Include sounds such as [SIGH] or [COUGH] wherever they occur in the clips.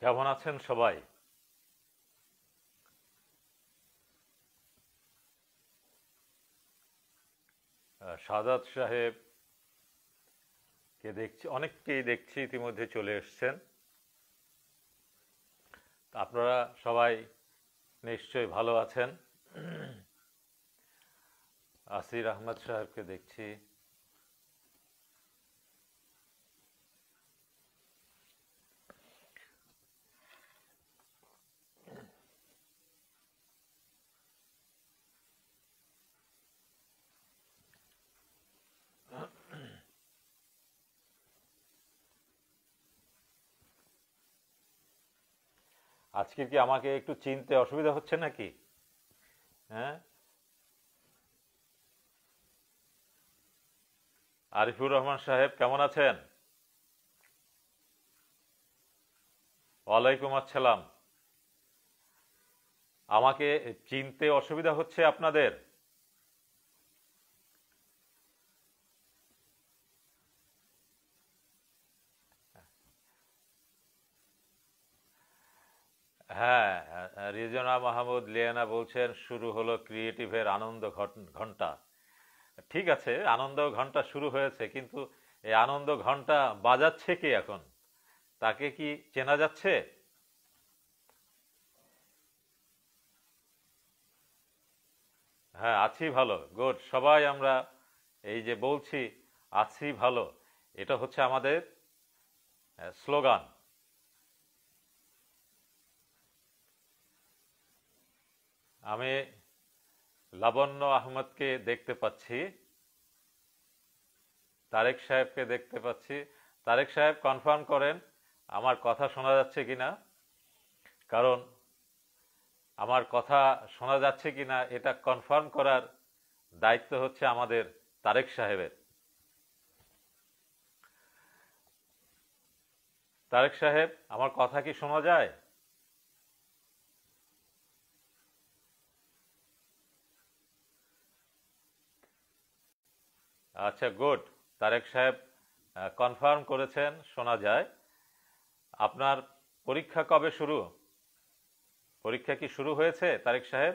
কেমন আছেন সবাই সাজাদ সাহেব কে দেখছি অনেককেই দেখছি ইতিমধ্যে চলে এসছেন আপনারা সবাই নিশ্চয়ই ভালো আছেন [CLEARS THROAT] আসির আহমদ সাহেবকে দেখছি আজকে কি আমাকে একটু চিনতে অসুবিধা হচ্ছে নাকি হ্যাঁ আরিফুর রহমান সাহেব কেমন আছেন ওয়ালাইকুম আসসালাম আমাকে চিনতে অসুবিধা হচ্ছে আপনাদের হ্যাঁ, হ্যাঁ রিজনা মাহমুদ লিয়ানা বলছেন শুরু হলো ক্রিয়েটিভের আনন্দ ঘন্টা ঠিক আছে আনন্দ ঘন্টা শুরু হয়েছে কিন্তু এই আনন্দ ঘন্টা বাজাচ্ছে কি এখন তাকে কি চেনা যাচ্ছে হ্যাঁ আছি ভালো গোড সবাই আমরা এই যে বলছি আছি ভালো এটা হচ্ছে আমাদের হ্যাঁ, স্লোগান আমি লাবণ্য আহমদকে দেখতে পাচ্ছি তারেক সাহেবকে দেখতে পাচ্ছি তারেক সাহেব কনফার্ম করেন আমার কথা শোনা যাচ্ছে কি না কারণ আমার কথা শোনা যাচ্ছে কি না এটা কনফার্ম করার দায়িত্ব হচ্ছে আমাদের তারেক সাহেবের তারেক সাহেব আমার কথা কি শোনা যায় আচ্ছা গুড তারেক সাহেব কনফার্ম করেছেন শোনা যায় আপনার পরীক্ষা কবে শুরু পরীক্ষা কি শুরু হয়েছে তারেক সাহেব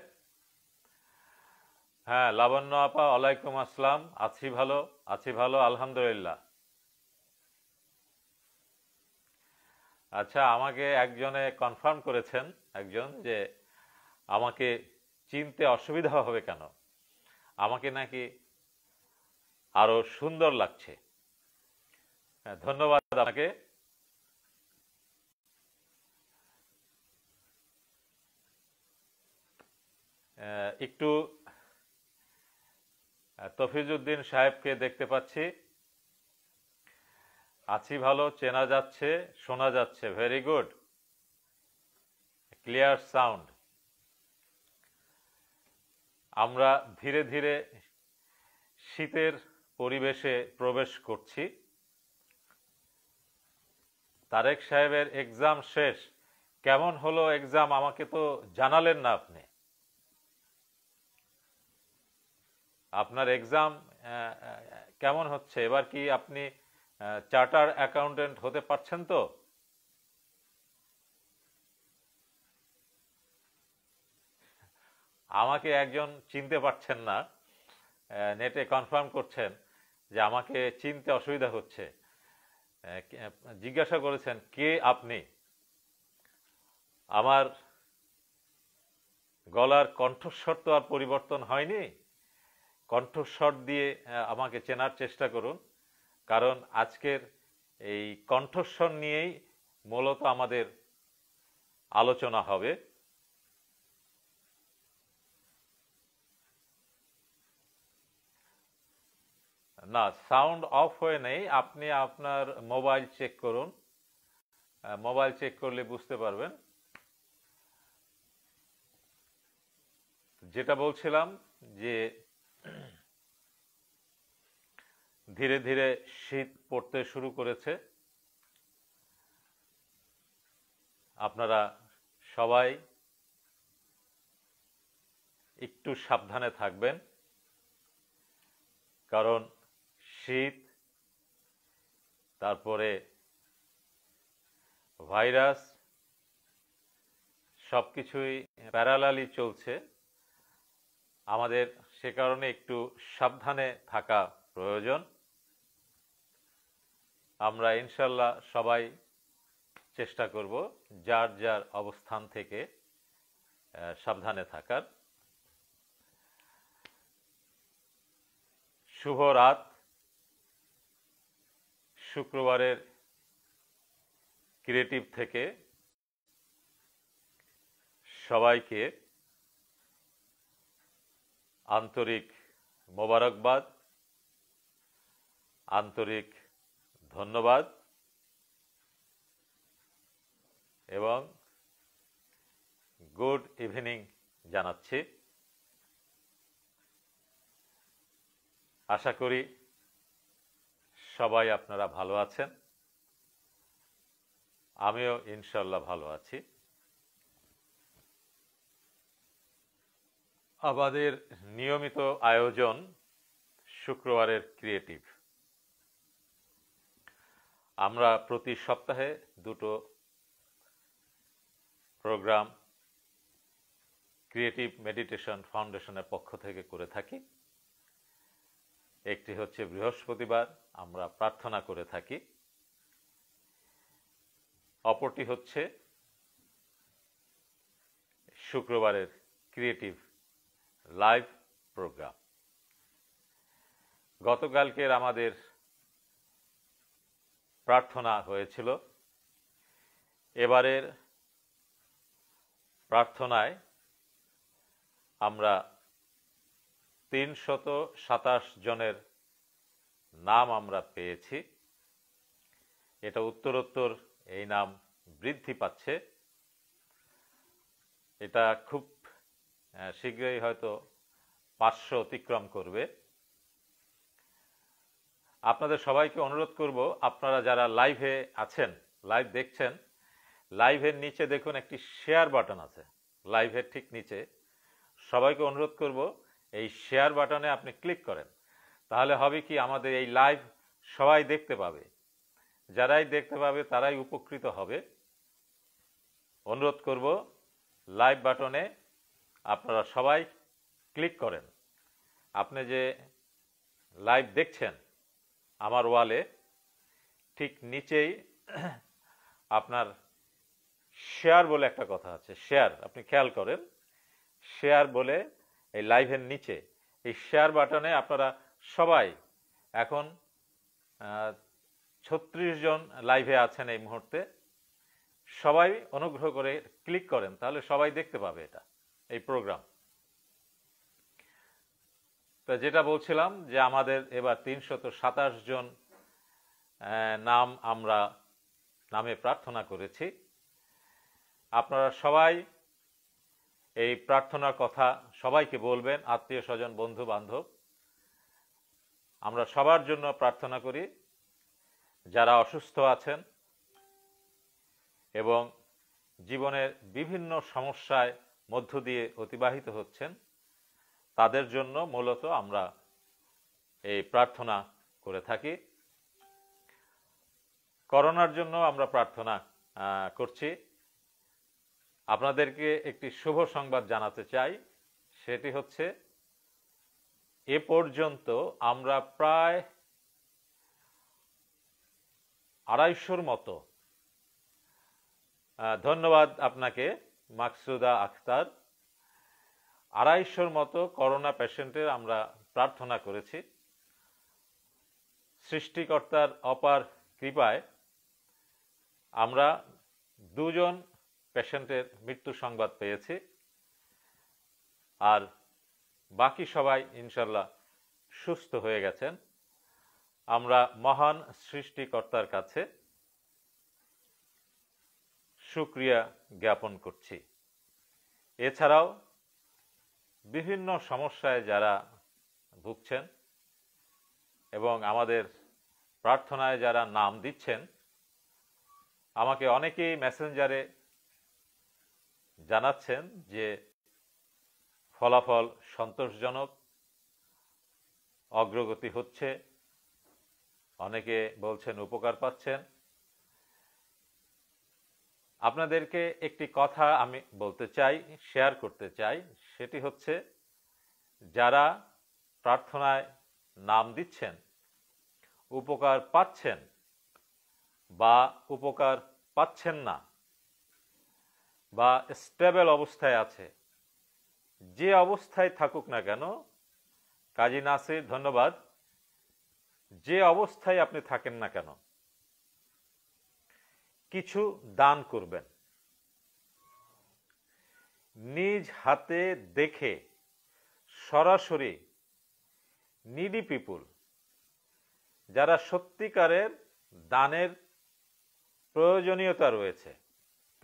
হ্যাঁ লাবণ্য আপা ওয়ালাইকুম আসসালাম আছি ভালো আছি ভালো আলহামদুলিল্লাহ আচ্ছা আমাকে একজনে কনফার্ম করেছেন একজন যে আমাকে চিনতে অসুবিধা হবে কেন আমাকে নাকি আরো সুন্দর লাগছে হ্যাঁ, ধন্যবাদ আপনাকে একটু তফিজুদ্দিন সাহেবকে দেখতে পাচ্ছি আছি ভালো চেনা যাচ্ছে শোনা যাচ্ছে ভেরি গুড ক্লিয়ার সাউন্ড আমরা ধীরে ধীরে শীতের পরিবেশে প্রবেশ করছি তারেক সাহেবের এক্সাম শেষ কেমন হলো এক্সাম আমাকে তো জানালেন না আপনি আপনার এক্সাম কেমন হচ্ছে এবার কি আপনি চার্টার অ্যাকাউন্টেন্ট হতে পারছেন তো আমাকে একজন চিনতে পারছেন না নেটে কনফার্ম করছেন যে আমাকে চিনতে অসুবিধা হচ্ছে জিজ্ঞাসা করেছেন কে আপনি আমার গলার কণ্ঠস্বর তো আর পরিবর্তন হয়নি কণ্ঠস্বর দিয়ে আমাকে চেনার চেষ্টা করুন কারণ আজকের এই কণ্ঠস্বর নিয়েই মূলত আমাদের আলোচনা হবে না সাউন্ড অফ হয়ে নেই আপনি আপনার মোবাইল চেক করুন মোবাইল চেক করলে বুঝতে পারবেন যেটা বলছিলাম যে ধীরে ধীরে শীত পড়তে শুরু করেছে আপনারা সবাই একটু সাবধানে থাকবেন কারণ শীত তারপরে ভাইরাস সব কিছুই প্যারালালি চলছে আমাদের সে কারণে একটু সাবধানে থাকা প্রয়োজন আমরা ইনশাল্লাহ সবাই চেষ্টা করব যার যার অবস্থান থেকে সাবধানে থাকার শুভ রাত শুক্রবারের ক্রিয়েটিভ থেকে সবাইকে আন্তরিক মোবারকবাদ আন্তরিক ধন্যবাদ এবং গুড ইভিনিং জানাচ্ছি আশা করি সবাই আপনারা ভালো আছেন আমিও ইনশাল্লাহ ভালো আছি আমাদের নিয়মিত আয়োজন শুক্রবারের ক্রিয়েটিভ আমরা প্রতি সপ্তাহে দুটো প্রোগ্রাম ক্রিয়েটিভ মেডিটেশন ফাউন্ডেশনের পক্ষ থেকে করে থাকি একটি হচ্ছে বৃহস্পতিবার আমরা প্রার্থনা করে থাকি অপরটি হচ্ছে শুক্রবারের ক্রিয়েটিভ লাইভ প্রোগ্রাম গতকালকের আমাদের প্রার্থনা হয়েছিল এবারের প্রার্থনায় আমরা তিনশত সাতাশ জনের নাম আমরা পেয়েছি এটা উত্তরোত্তর এই নাম বৃদ্ধি পাচ্ছে এটা খুব শীঘ্রই হয়তো পাঁচশো অতিক্রম করবে আপনাদের সবাইকে অনুরোধ করব আপনারা যারা লাইভে আছেন লাইভ দেখছেন লাইভের নিচে দেখুন একটি শেয়ার বাটন আছে লাইভের ঠিক নিচে সবাইকে অনুরোধ করব এই শেয়ার বাটনে আপনি ক্লিক করেন তাহলে হবে কি আমাদের এই লাইভ সবাই দেখতে পাবে যারাই দেখতে পাবে তারাই উপকৃত হবে অনুরোধ করব লাইভ বাটনে আপনারা সবাই ক্লিক করেন আপনি যে লাইভ দেখছেন আমার ওয়ালে ঠিক নিচেই [CLEARS THROAT] আপনার শেয়ার বলে একটা কথা আছে শেয়ার আপনি খেয়াল করেন শেয়ার বলে এই লাইভের নিচে এই শেয়ার বাটনে আপনারা সবাই এখন ছত্রিশ জন লাইভে আছেন এই মুহূর্তে সবাই অনুগ্রহ করে ক্লিক করেন তাহলে সবাই দেখতে পাবে এটা এই প্রোগ্রাম তা যেটা বলছিলাম যে আমাদের এবার তিনশত সাতাশ জন নাম আমরা নামে প্রার্থনা করেছি আপনারা সবাই এই প্রার্থনার কথা সবাইকে বলবেন আত্মীয় স্বজন বন্ধু বান্ধব আমরা সবার জন্য প্রার্থনা করি যারা অসুস্থ আছেন এবং জীবনের বিভিন্ন সমস্যায় মধ্য দিয়ে অতিবাহিত হচ্ছেন তাদের জন্য মূলত আমরা এই প্রার্থনা করে থাকি করোনার জন্য আমরা প্রার্থনা করছি আপনাদেরকে একটি শুভ সংবাদ জানাতে চাই সেটি হচ্ছে এ পর্যন্ত আমরা প্রায় আড়াইশোর মতো ধন্যবাদ আপনাকে মাকসুদা আখতার আড়াইশোর মতো করোনা পেশেন্টের আমরা প্রার্থনা করেছি সৃষ্টিকর্তার অপার কৃপায় আমরা দুজন পেশেন্টের মৃত্যু সংবাদ পেয়েছি আর বাকি সবাই ইনশাল্লাহ সুস্থ হয়ে গেছেন আমরা মহান সৃষ্টিকর্তার কাছে সুক্রিয়া জ্ঞাপন করছি এছাড়াও বিভিন্ন সমস্যায় যারা ভুগছেন এবং আমাদের প্রার্থনায় যারা নাম দিচ্ছেন আমাকে অনেকেই মেসেঞ্জারে জানাচ্ছেন যে ফলাফল সন্তোষজনক অগ্রগতি হচ্ছে অনেকে বলছেন উপকার পাচ্ছেন আপনাদেরকে একটি কথা আমি বলতে চাই শেয়ার করতে চাই সেটি হচ্ছে যারা প্রার্থনায় নাম দিচ্ছেন উপকার পাচ্ছেন বা উপকার পাচ্ছেন না বা স্টেবল অবস্থায় আছে যে অবস্থায় থাকুক না কেন কাজী নাসির ধন্যবাদ যে অবস্থায় আপনি থাকেন না কেন কিছু দান করবেন নিজ হাতে দেখে সরাসরি নিডি পিপুল যারা সত্যিকারের দানের প্রয়োজনীয়তা রয়েছে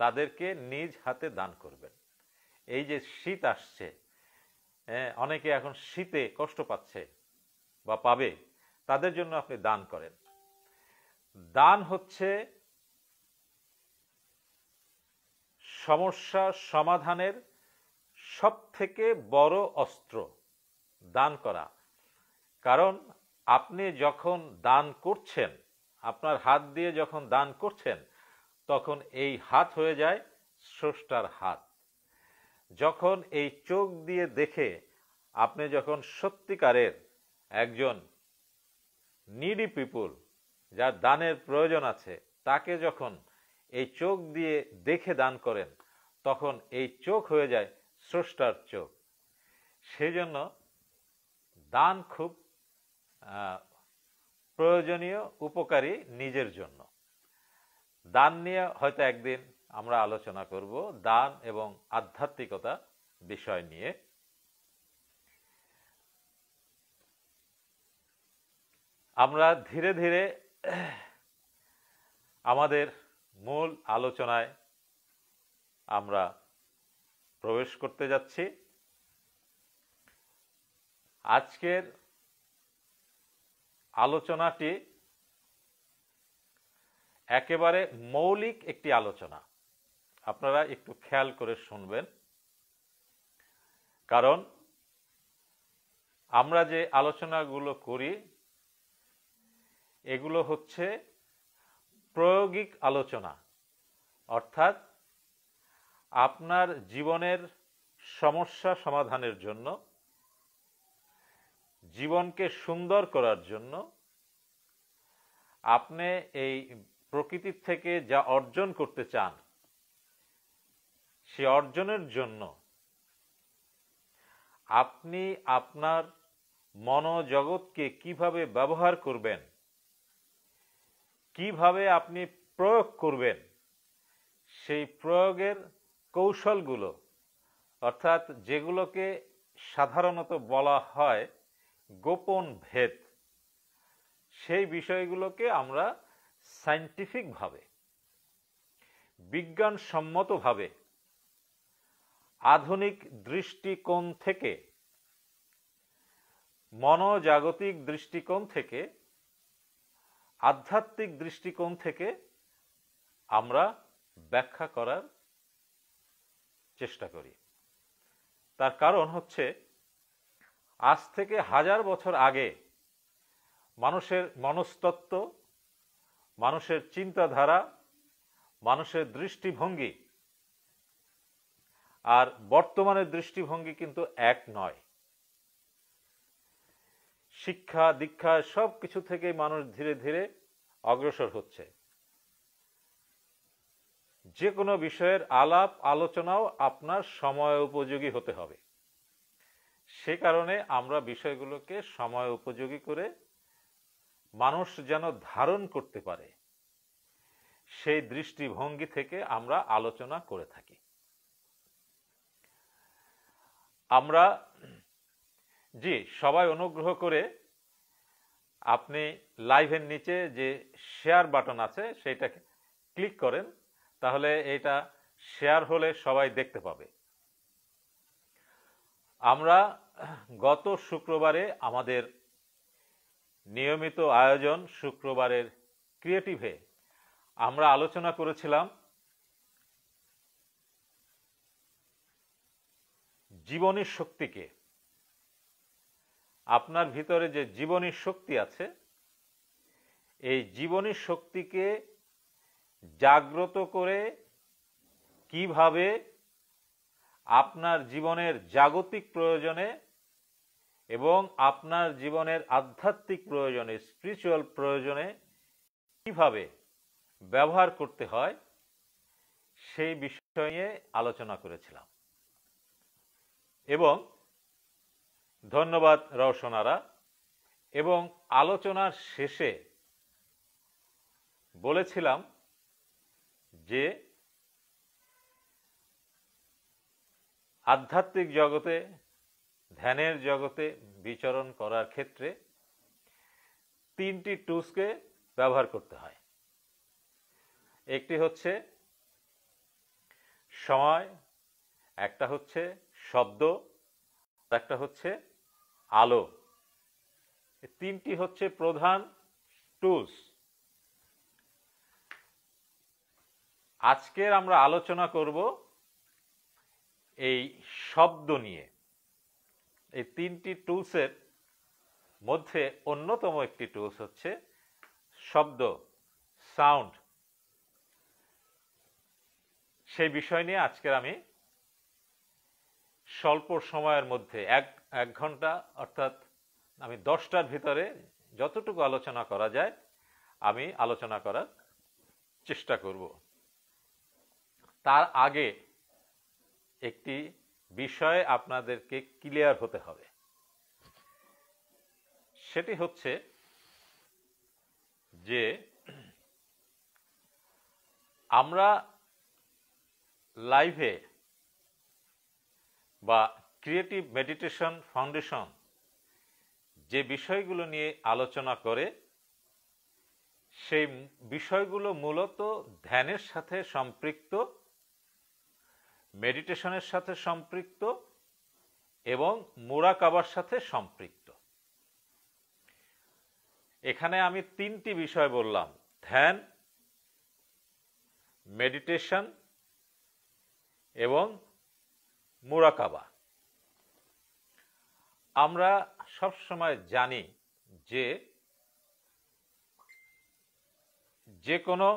তাদেরকে নিজ হাতে দান করবেন এই যে শীত আসছে হ্যাঁ, অনেকে এখন শীতে কষ্ট পাচ্ছে বা পাবে তাদের জন্য আপনি দান করেন দান হচ্ছে সমস্যা সমাধানের সব থেকে বড় অস্ত্র দান করা কারণ আপনি যখন দান করছেন আপনার হাত দিয়ে যখন দান করছেন তখন এই হাত হয়ে যায় স্রষ্টার হাত যখন এই চোখ দিয়ে দেখে আপনি যখন সত্যিকারের একজন নিডি পিপুল যার দানের প্রয়োজন আছে তাকে যখন এই চোখ দিয়ে দেখে দান করেন তখন এই চোখ হয়ে যায় স্রষ্টার চোখ সেজন্য দান খুব প্রয়োজনীয় উপকারী নিজের জন্য দান নিয়ে হয়তো একদিন আমরা আলোচনা করব দান এবং আধ্যাত্মিকতা বিষয় নিয়ে আমরা ধীরে ধীরে আমাদের মূল আলোচনায় আমরা প্রবেশ করতে যাচ্ছি আজকের আলোচনাটি একেবারে মৌলিক একটি আলোচনা আপনারা একটু খেয়াল করে শুনবেন কারণ আমরা যে আলোচনাগুলো করি এগুলো হচ্ছে প্রয়োগিক আলোচনা অর্থাৎ আপনার জীবনের সমস্যা সমাধানের জন্য জীবনকে সুন্দর করার জন্য আপনি এই প্রকৃতির থেকে যা অর্জন করতে চান সে অর্জনের জন্য আপনি আপনার মনোজগৎকে কিভাবে ব্যবহার করবেন কিভাবে আপনি প্রয়োগ করবেন সেই প্রয়োগের কৌশলগুলো অর্থাৎ যেগুলোকে সাধারণত বলা হয় গোপন ভেদ সেই বিষয়গুলোকে আমরা সাইন্টিফিকভাবে বিজ্ঞানসম্মতভাবে আধুনিক দৃষ্টিকোণ থেকে মনোজাগতিক দৃষ্টিকোণ থেকে আধ্যাত্মিক দৃষ্টিকোণ থেকে আমরা ব্যাখ্যা করার চেষ্টা করি তার কারণ হচ্ছে আজ থেকে হাজার বছর আগে মানুষের মনস্তত্ত্ব মানুষের চিন্তাধারা মানুষের দৃষ্টিভঙ্গি আর বর্তমানের দৃষ্টিভঙ্গি কিন্তু এক নয় শিক্ষা দীক্ষা সব কিছু থেকে মানুষ ধীরে ধীরে অগ্রসর হচ্ছে যে কোনো বিষয়ের আলাপ আলোচনাও আপনার সময় উপযোগী হতে হবে সে কারণে আমরা বিষয়গুলোকে সময় উপযোগী করে মানুষ যেন ধারণ করতে পারে সেই দৃষ্টিভঙ্গি থেকে আমরা আলোচনা করে থাকি আমরা জি সবাই অনুগ্রহ করে আপনি লাইভের নিচে যে শেয়ার বাটন আছে সেইটাকে ক্লিক করেন তাহলে এটা শেয়ার হলে সবাই দেখতে পাবে আমরা গত শুক্রবারে আমাদের নিয়মিত আয়োজন শুক্রবারের ক্রিয়েটিভে আমরা আলোচনা করেছিলাম জীবনের শক্তিকে আপনার ভিতরে যে জীবনের শক্তি আছে এই জীবনের শক্তিকে জাগ্রত করে কিভাবে আপনার জীবনের জাগতিক প্রয়োজনে এবং আপনার জীবনের আধ্যাত্মিক প্রয়োজনে স্পিরিচুয়াল প্রয়োজনে কিভাবে ব্যবহার করতে হয় সেই বিষয়ে আলোচনা করেছিলাম এবং ধন্যবাদ রওশনারা এবং আলোচনার শেষে বলেছিলাম যে আধ্যাত্মিক জগতে ধ্যানের জগতে বিচরণ করার ক্ষেত্রে তিনটি টুসকে ব্যবহার করতে হয় একটি হচ্ছে সময় একটা হচ্ছে শব্দ একটা হচ্ছে আলো তিনটি হচ্ছে প্রধান টুলস আজকের আমরা আলোচনা করব এই শব্দ নিয়ে এই তিনটি টুলসের মধ্যে অন্যতম একটি টুলস হচ্ছে শব্দ সাউন্ড সেই বিষয় নিয়ে আজকের আমি স্বল্প সময়ের মধ্যে এক এক ঘন্টা অর্থাৎ আমি দশটার ভিতরে যতটুকু আলোচনা করা যায় আমি আলোচনা করার চেষ্টা করব তার আগে একটি বিষয়ে আপনাদেরকে ক্লিয়ার হতে হবে সেটি হচ্ছে যে আমরা লাইভে বা ক্রিয়েটিভ মেডিটেশন ফাউন্ডেশন যে বিষয়গুলো নিয়ে আলোচনা করে সেই বিষয়গুলো মূলত ধ্যানের সাথে সম্পৃক্ত মেডিটেশনের সাথে সম্পৃক্ত এবং মোরাকাবার সাথে সম্পৃক্ত এখানে আমি তিনটি বিষয় বললাম ধ্যান মেডিটেশন এবং মোরাকাবা আমরা সব সময় জানি যে যে কোনো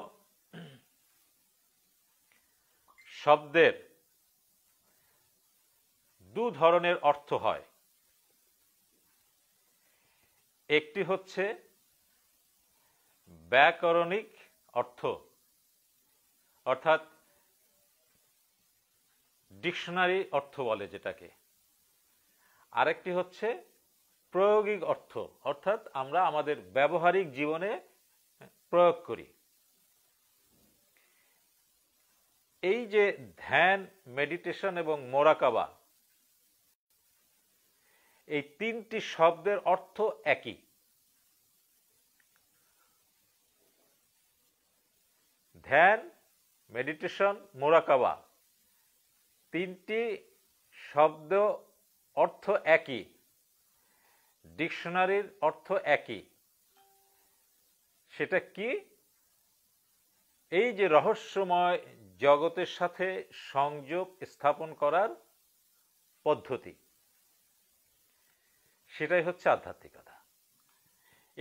শব্দের দু ধরনের অর্থ হয় একটি হচ্ছে ব্যাকরণিক অর্থ অর্থাৎ ডিকশনারি অর্থ বলে যেটাকে আরেকটি হচ্ছে প্রয়োগিক অর্থ অর্থাৎ আমরা আমাদের ব্যবহারিক জীবনে প্রয়োগ করি এই যে ধ্যান মেডিটেশন এবং মোরাকাবা এই তিনটি শব্দের অর্থ একই ধ্যান মেডিটেশন মোরাকাবা তিনটি শব্দ অর্থ একই ডিকশনারির অর্থ একই সেটা কি এই যে রহস্যময় জগতের সাথে সংযোগ স্থাপন করার পদ্ধতি সেটাই হচ্ছে আধ্যাত্মিকতা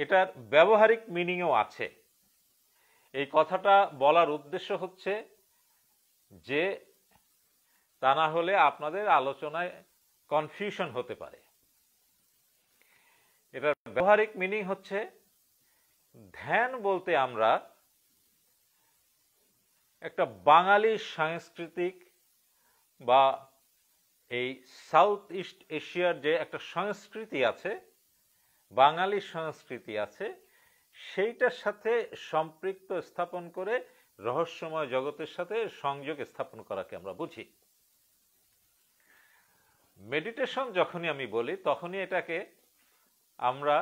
এটার ব্যবহারিক মিনিংও আছে এই কথাটা বলার উদ্দেশ্য হচ্ছে যে তা না হলে আপনাদের আলোচনায় কনফিউশন হতে পারে এটার ব্যবহারিক মিনিং হচ্ছে ধ্যান বলতে আমরা একটা বাঙালি সাংস্কৃতিক বা এই সাউথ ইস্ট এশিয়ার যে একটা সংস্কৃতি আছে বাঙালি সংস্কৃতি আছে সেইটার সাথে সম্পৃক্ত স্থাপন করে রহস্যময় জগতের সাথে সংযোগ স্থাপন করাকে আমরা বুঝি মেডিটেশন যখনই আমি বলি তখনই এটাকে আমরা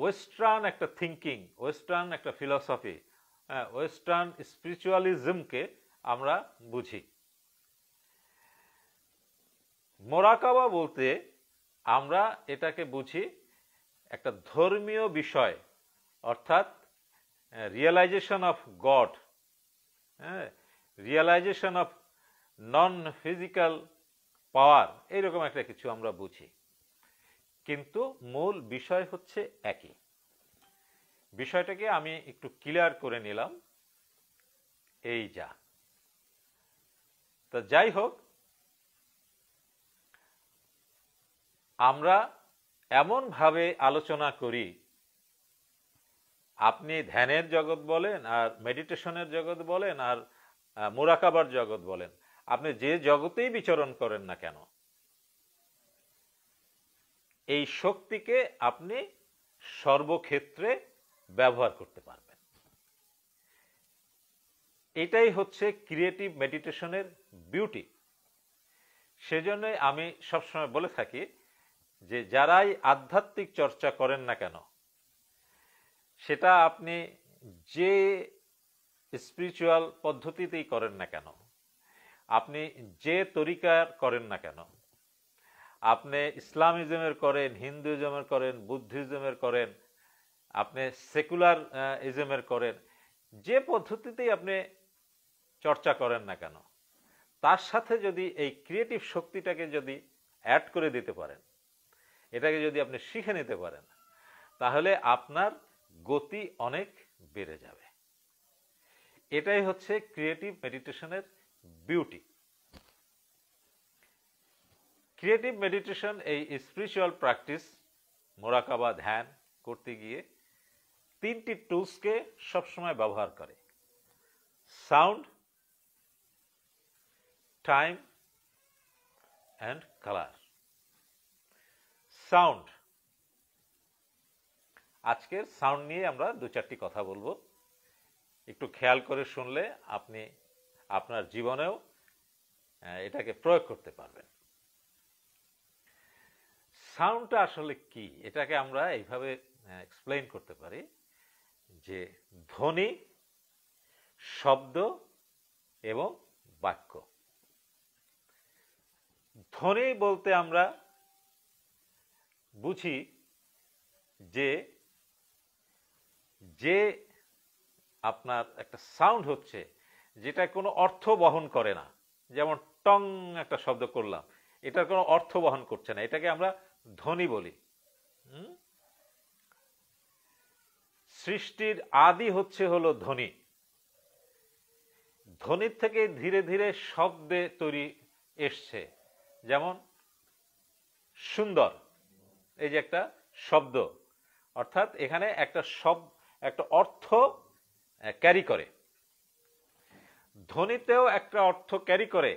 ওয়েস্টার্ন একটা থিঙ্কিং ওয়েস্টার্ন একটা ফিলসফি ওয়েস্টার্ন স্পিরিচুয়ালিজমকে আমরা বুঝি মোরাকাবা বলতে আমরা এটাকে বুঝি একটা ধর্মীয় বিষয় অর্থাৎ রিয়েলাইজেশন অফ গড হ্যাঁ realization of non physical power এইরকম একটা কিছু আমরা বুঝি কিন্তু মূল বিষয় হচ্ছে একই বিষয়টাকে আমি একটু ক্লিয়ার করে নিলাম এই যা তা যাই হোক আমরা এমনভাবে আলোচনা করি আপনি ধ্যানের জগৎ বলেন আর মেডিটেশনের জগৎ বলেন আর মোরাকাবার জগৎ বলেন আপনি যে জগতেই বিচরণ করেন না কেন এই শক্তিকে আপনি সর্বক্ষেত্রে ব্যবহার করতে পারবেন এটাই হচ্ছে ক্রিয়েটিভ মেডিটেশনের বিউটি সেজন্য আমি সবসময় বলে থাকি যে যারাই আধ্যাত্মিক চর্চা করেন না কেন সেটা আপনি যে স্পিরিচুয়াল পদ্ধতিতেই করেন না কেন আপনি যে তরিকার করেন না কেন আপনি ইসলামিজমের করেন হিন্দুইজমের করেন বুদ্ধিজমের করেন আপনি সেকুলার ইজমের করেন যে পদ্ধতিতেই আপনি চর্চা করেন না কেন তার সাথে যদি এই ক্রিয়েটিভ শক্তিটাকে যদি অ্যাড করে দিতে পারেন এটাকে যদি আপনি শিখে নিতে পারেন তাহলে আপনার গতি অনেক বেড়ে যাবে এটাই হচ্ছে ক্রিয়েটিভ মেডিটেশনের বিউটি ক্রিয়েটিভ মেডিটেশন এই স্পিরিচুয়াল প্র্যাকটিস মোরাকাবা ধ্যান করতে গিয়ে তিনটি টুলসকে সবসময় ব্যবহার করে sound time and colour sound আজকের সাউন্ড নিয়ে আমরা দু চারটি কথা বলবো একটু খেয়াল করে শুনলে আপনি আপনার জীবনেও এটাকে প্রয়োগ করতে পারবেন সাউন্ডটা আসলে কি এটাকে আমরা এইভাবে এক্সপ্লেন করতে পারি যে ধ্বনি শব্দ এবং বাক্য ধ্বনি বলতে আমরা বুঝি যে যে আপনার একটা সাউন্ড হচ্ছে যেটা কোনো অর্থ বহন করে না যেমন টং একটা শব্দ করলাম এটার কোনো অর্থ বহন করছে না এটাকে আমরা ধ্বনি বলি সৃষ্টির আদি হচ্ছে হলো ধ্বনি ধ্বনির থেকে ধীরে ধীরে শব্দে তৈরি এসছে যেমন সুন্দর এই যে একটা শব্দ অর্থাৎ এখানে একটা শব্দ একটা অর্থ ক্যারি করে ধ্বনিতেও একটা অর্থ ক্যারি করে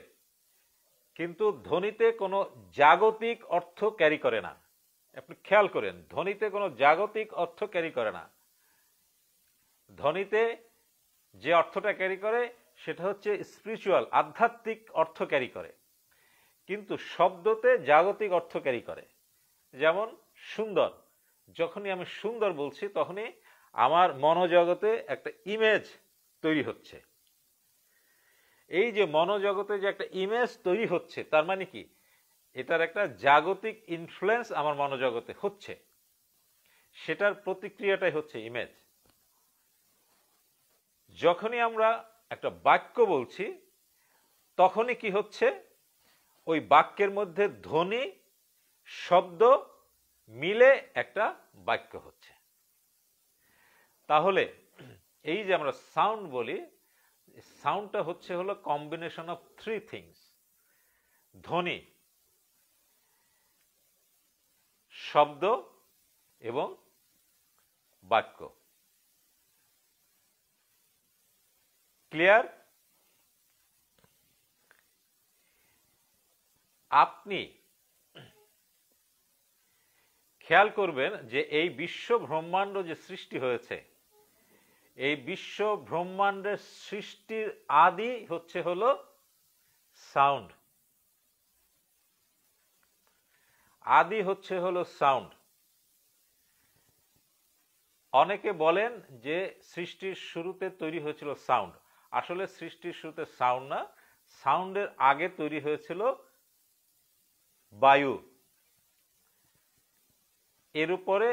কিন্তু ধ্বনিতে কোনো জাগতিক অর্থ ক্যারি করে না আপনি খেয়াল করেন ধ্বনিতে কোনো জাগতিক অর্থ ক্যারি করে না ধ্বনিতে যে অর্থটা ক্যারি করে সেটা হচ্ছে স্পিরিচুয়াল আধ্যাত্মিক অর্থ ক্যারি করে কিন্তু শব্দতে জাগতিক অর্থ ক্যারি করে যেমন সুন্দর যখনই আমি সুন্দর বলছি তখনই আমার মনোজগতে একটা ইমেজ তৈরি হচ্ছে এই যে মনোজগতে যে একটা ইমেজ তৈরি হচ্ছে তার মানে কি এটার একটা জাগতিক ইনফ্লুয়েন্স আমার মনোজগতে হচ্ছে সেটার প্রতিক্রিয়াটাই হচ্ছে ইমেজ যখনই আমরা একটা বাক্য বলছি তখনই কি হচ্ছে ওই বাক্যের মধ্যে ধ্বনি শব্দ মিলে একটা বাক্য হচ্ছে তাহলে এই যে আমরা সাউন্ড বলি সাউন্ডটা হচ্ছে হলো কম্বিনেশন অফ থ্রি থিংস ধ্বনি শব্দ এবং বাক্য ক্লিয়ার আপনি খেয়াল করবেন যে এই বিশ্ব ব্রহ্মাণ্ড যে সৃষ্টি হয়েছে এই বিশ্ব ব্রহ্মাণ্ডের সৃষ্টির আদি হচ্ছে হল সাউন্ড আদি হচ্ছে হল সাউন্ড অনেকে বলেন যে সৃষ্টির শুরুতে তৈরি হয়েছিল সাউন্ড আসলে সৃষ্টির শুরুতে সাউন্ড না সাউন্ডের আগে তৈরি হয়েছিল বায়ু এর উপরে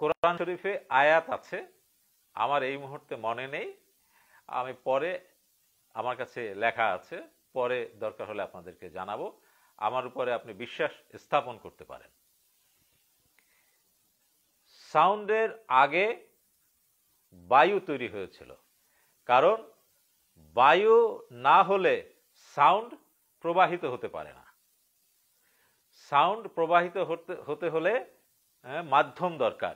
কোরআন শরীফে আয়াত আছে আমার এই মুহূর্তে মনে নেই আমি পরে আমার কাছে লেখা আছে পরে দরকার হলে আপনাদেরকে জানাবো আমার উপরে আপনি বিশ্বাস স্থাপন করতে পারেন সাউন্ডের আগে বায়ু তৈরি হয়েছিল কারণ বায়ু না হলে সাউন্ড প্রবাহিত হতে পারে না সাউন্ড প্রবাহিত হতে হতে হলে হ্যাঁ, মাধ্যম দরকার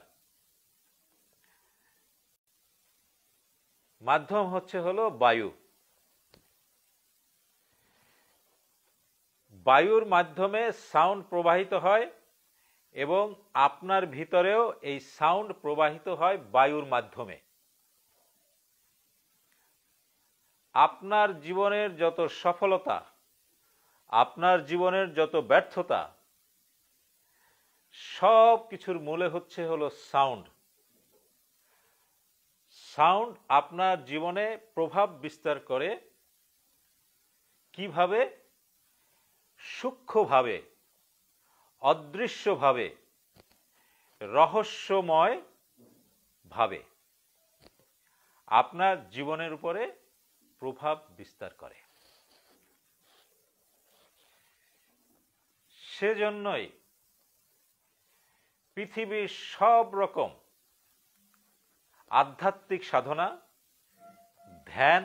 মাধ্যম হচ্ছে হলো বায়ু বায়ুর মাধ্যমে সাউন্ড প্রবাহিত হয় এবং আপনার ভিতরেও এই সাউন্ড প্রবাহিত হয় বায়ুর মাধ্যমে আপনার জীবনের যত সফলতা আপনার জীবনের যত ব্যর্থতা সব কিছুর মূলে হচ্ছে হলো সাউন্ড সাউন্ড আপনার জীবনে প্রভাব বিস্তার করে কিভাবে সূক্ষ্মভাবে অদৃশ্যভাবে রহস্যময় ভাবে আপনার জীবনের উপরে প্রভাব বিস্তার করে সেজন্যই পৃথিবীর সব রকম আধ্যাত্মিক সাধনা ধ্যান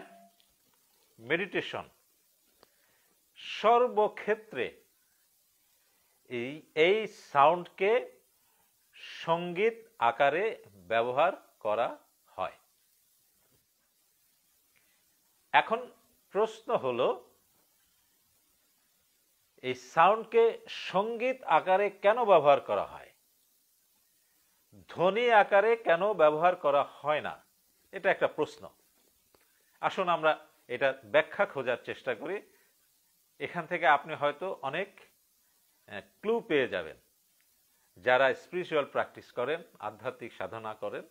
মেডিটেশন সর্বক্ষেত্রে এই এই সাউন্ডকে সঙ্গীত আকারে ব্যবহার করা হয় এখন প্রশ্ন হলো এই সাউন্ডকে সঙ্গীত আকারে কেন ব্যবহার করা হয় ধ্বনি আকারে কেন ব্যবহার করা হয় না এটা একটা প্রশ্ন আসুন আমরা এটা ব্যাখ্যা খোঁজার চেষ্টা করি এখান থেকে আপনি হয়তো অনেক ক্লু পেয়ে যাবেন যারা স্পিরিচুয়াল প্র্যাকটিস করেন আধ্যাত্মিক সাধনা করেন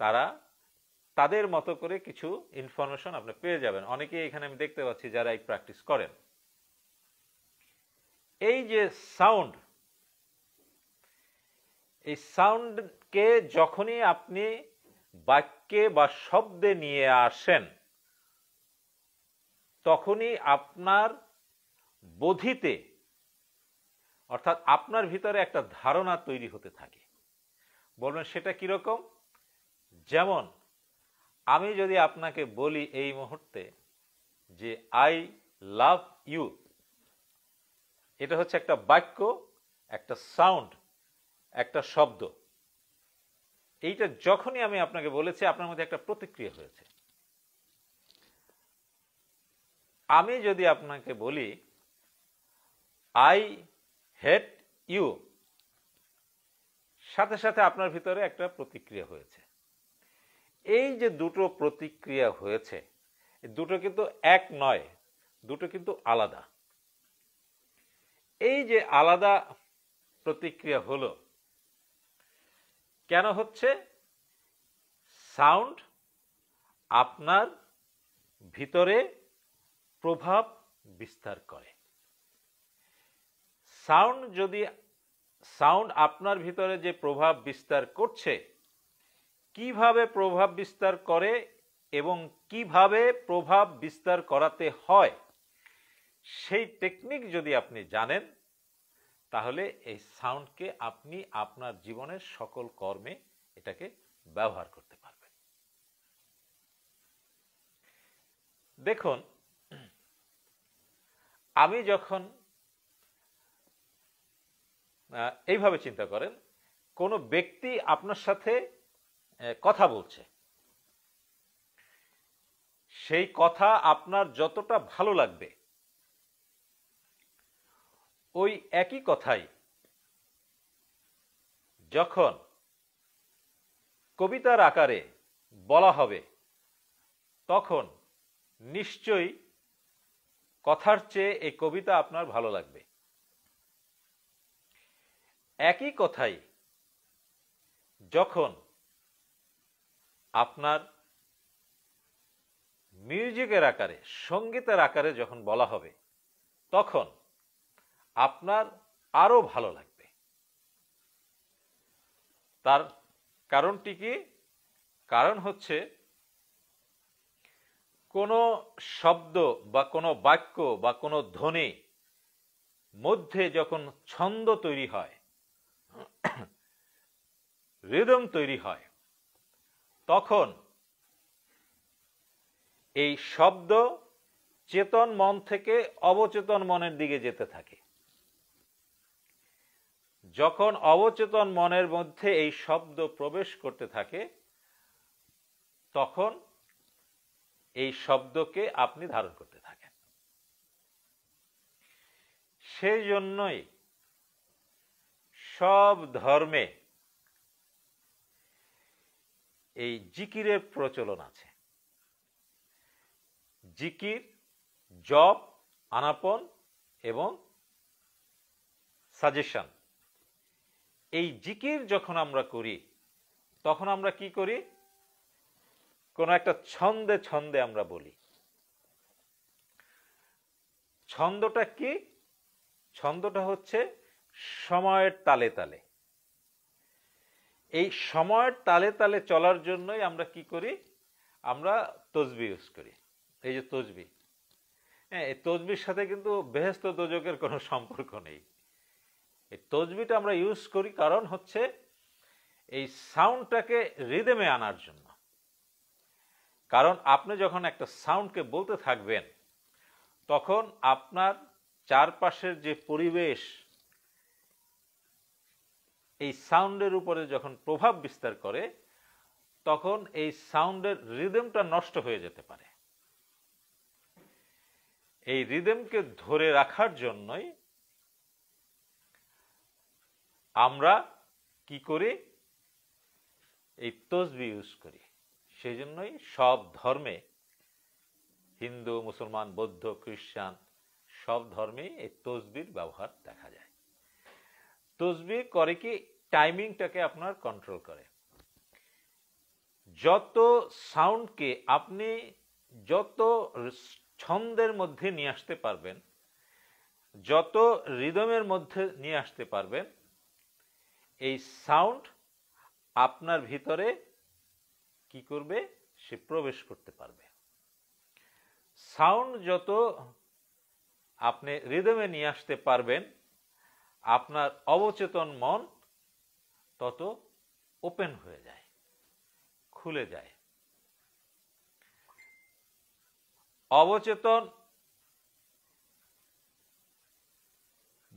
তারা তাদের মতো করে কিছু ইনফরমেশন আপনি পেয়ে যাবেন অনেকে এখানে আমি দেখতে পাচ্ছি যারা এই প্র্যাকটিস করেন এই যে সাউন্ড এই সাউন্ড কে যখনই আপনি বাক্যে বা শব্দে নিয়ে আসেন তখনই আপনার বোধিতে অর্থাৎ আপনার ভিতরে একটা ধারণা তৈরি হতে থাকে বলবেন সেটা কীরকম যেমন আমি যদি আপনাকে বলি এই মুহূর্তে যে আই লাভ ইউ এটা হচ্ছে একটা বাক্য একটা সাউন্ড একটা শব্দ এইটা যখনই আমি আপনাকে বলেছি আপনার মধ্যে একটা প্রতিক্রিয়া হয়েছে আমি যদি আপনাকে বলি আই হেট ইউ সাথে সাথে আপনার ভিতরে একটা প্রতিক্রিয়া হয়েছে এই যে দুটো প্রতিক্রিয়া হয়েছে দুটো কিন্তু এক নয় দুটো কিন্তু আলাদা এই যে আলাদা প্রতিক্রিয়া হলো কেন হচ্ছে সাউন্ড আপনার ভিতরে প্রভাব বিস্তার করে সাউন্ড যদি সাউন্ড আপনার ভিতরে যে প্রভাব বিস্তার করছে কিভাবে প্রভাব বিস্তার করে এবং কিভাবে প্রভাব বিস্তার করাতে হয় সেই টেকনিক যদি আপনি জানেন তাহলে এই সাউন্ডকে আপনি আপনার জীবনের সকল কর্মে এটাকে ব্যবহার করতে পারবেন দেখুন আমি যখন এইভাবে চিন্তা করেন কোনো ব্যক্তি আপনার সাথে কথা বলছে সেই কথা আপনার যতটা ভালো লাগবে ওই একই কথাই যখন কবিতার আকারে বলা হবে তখন নিশ্চয়ই কথার চেয়ে এই কবিতা আপনার ভালো লাগবে একই কথাই যখন আপনার মিউজিকের আকারে সঙ্গীতের আকারে যখন বলা হবে তখন আপনার আরো ভালো লাগবে তার কারণটি কি কারণ হচ্ছে কোনো শব্দ বা কোনো বাক্য বা কোনো ধ্বনি মধ্যে যখন ছন্দ তৈরি হয় রিদম তৈরি হয় তখন এই শব্দ চেতন মন থেকে অবচেতন মনের দিকে যেতে থাকে যখন অবচেতন মনের মধ্যে এই শব্দ প্রবেশ করতে থাকে তখন এই শব্দকে আপনি ধারণ করতে থাকেন সেই জন্যই সব ধর্মে এই জিকিরের প্রচলন আছে জিকির জপ আনাপন এবং সাজেশন এই জিকির যখন আমরা করি তখন আমরা কি করি কোন একটা ছন্দে ছন্দে আমরা বলি ছন্দটা কি ছন্দটা হচ্ছে সময়ের তালে তালে এই সময়ের তালে তালে চলার জন্যই আমরা কি করি আমরা তসবি ইউজ করি এই যে তসবি হ্যাঁ এই তসবির সাথে কিন্তু বেহেস্ত দোজকের কোনো সম্পর্ক নেই এই তসবিটা আমরা ইউজ করি কারণ হচ্ছে এই সাউন্ডটাকে রিদেমে আনার জন্য কারণ আপনি যখন একটা সাউন্ডকে বলতে থাকবেন তখন আপনার চারপাশের যে পরিবেশ এই সাউন্ডের উপরে যখন প্রভাব বিস্তার করে তখন এই সাউন্ডের রিদেমটা নষ্ট হয়ে যেতে পারে এই রিদেমকে ধরে রাখার জন্যই আমরা কি করি এই তসবি ইউজ করি সেই জন্যই সব ধর্মে হিন্দু মুসলমান বৌদ্ধ খ্রিস্টান সব ধর্মে এই তসবির ব্যবহার দেখা যায় তসবি করে কি টাইমিংটাকে আপনার কন্ট্রোল করে যত সাউন্ডকে আপনি যত ছন্দের মধ্যে নিয়ে আসতে পারবেন যত রিদমের মধ্যে নিয়ে আসতে পারবেন এই সাউন্ড আপনার ভিতরে কি করবে সে প্রবেশ করতে পারবে সাউন্ড যত আপনি হৃদমে নিয়ে আসতে পারবেন আপনার অবচেতন মন তত ওপেন হয়ে যায় খুলে যায় অবচেতন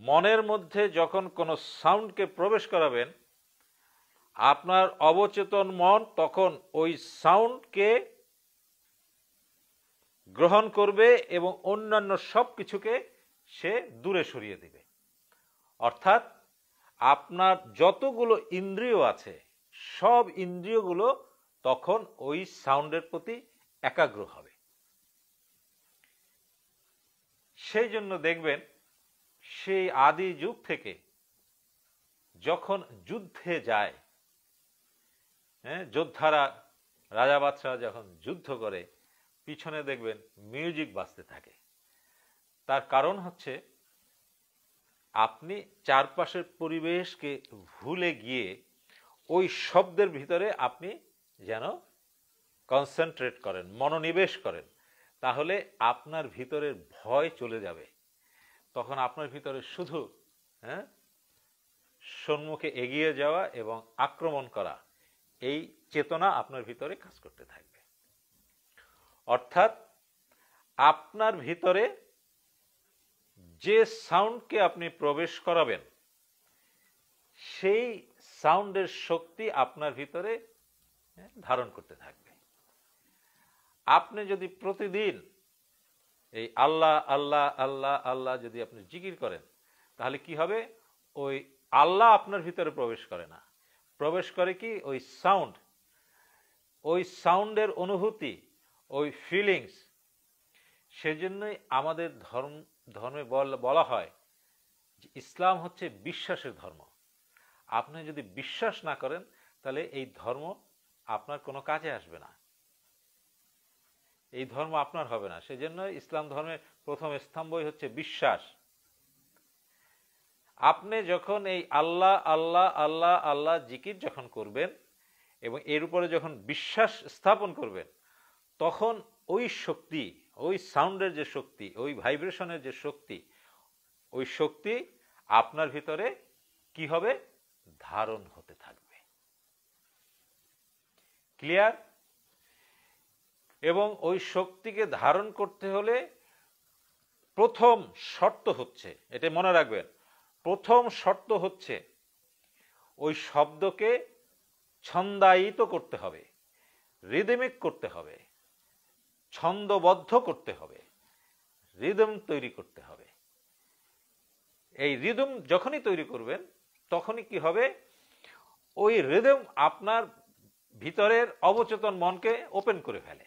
মনের মধ্যে যখন কোনো সাউন্ডকে প্রবেশ করাবেন আপনার অবচেতন মন তখন ওই সাউন্ডকে গ্রহণ করবে এবং অন্যান্য সব কিছুকে সে দূরে সরিয়ে দিবে অর্থাৎ আপনার যতগুলো ইন্দ্রিয় আছে সব ইন্দ্রিয়গুলো তখন ওই সাউন্ডের প্রতি একাগ্র হবে সেই জন্য দেখবেন সেই আদি যুগ থেকে যখন যুদ্ধে যায় হ্যাঁ যোদ্ধারা রাজা বাদশাহ যখন যুদ্ধ করে পিছনে দেখবেন মিউজিক বাজতে থাকে তার কারণ হচ্ছে আপনি চারপাশের পরিবেশকে ভুলে গিয়ে ওই শব্দের ভিতরে আপনি যেন কনসেন্ট্রেট করেন মনোনিবেশ করেন তাহলে আপনার ভিতরের ভয় চলে যাবে তখন আপনার ভিতরে শুধু হ্যাঁ সম্মুখে এগিয়ে যাওয়া এবং আক্রমণ করা এই চেতনা আপনার ভিতরে কাজ করতে থাকবে অর্থাৎ আপনার ভিতরে যে সাউন্ডকে আপনি প্রবেশ করাবেন সেই সাউন্ডের শক্তি আপনার ভিতরে হ্যাঁ, ধারণ করতে থাকবে আপনি যদি প্রতিদিন এই আল্লাহ আল্লাহ আল্লাহ আল্লাহ যদি আপনি জিকির করেন তাহলে কি হবে ওই আল্লাহ আপনার ভিতরে প্রবেশ করে না প্রবেশ করে কি ওই সাউন্ড ওই সাউন্ডের অনুভূতি ওই ফিলিংস সেজন্যই আমাদের ধর্ম ধর্মে বলা হয় যে ইসলাম হচ্ছে বিশ্বাসের ধর্ম আপনি যদি বিশ্বাস না করেন তাহলে এই ধর্ম আপনার কোনো কাজে আসবে না এই ধর্ম আপনার হবে না সেজন্য ইসলাম ধর্মের প্রথম স্তম্ভই হচ্ছে বিশ্বাস আপনি যখন এই আল্লাহ আল্লাহ আল্লাহ আল্লাহ জিকির যখন করবেন এবং এর উপরে যখন বিশ্বাস স্থাপন করবেন তখন ওই শক্তি ওই সাউন্ডের যে শক্তি ওই ভাইব্রেশনের যে শক্তি ওই শক্তি আপনার ভিতরে কি হবে ধারণ হতে থাকবে ক্লিয়ার এবং ওই শক্তিকে ধারণ করতে হলে প্রথম শর্ত হচ্ছে এটা মনে রাখবেন প্রথম শর্ত হচ্ছে ওই শব্দকে ছন্দায়িত করতে হবে রিদমিক করতে হবে ছন্দবদ্ধ করতে হবে রিদম তৈরি করতে হবে এই রিদম যখনই তৈরি করবেন তখনই কি হবে ওই রিদম আপনার ভিতরের অবচেতন মনকে ওপেন করে ফেলে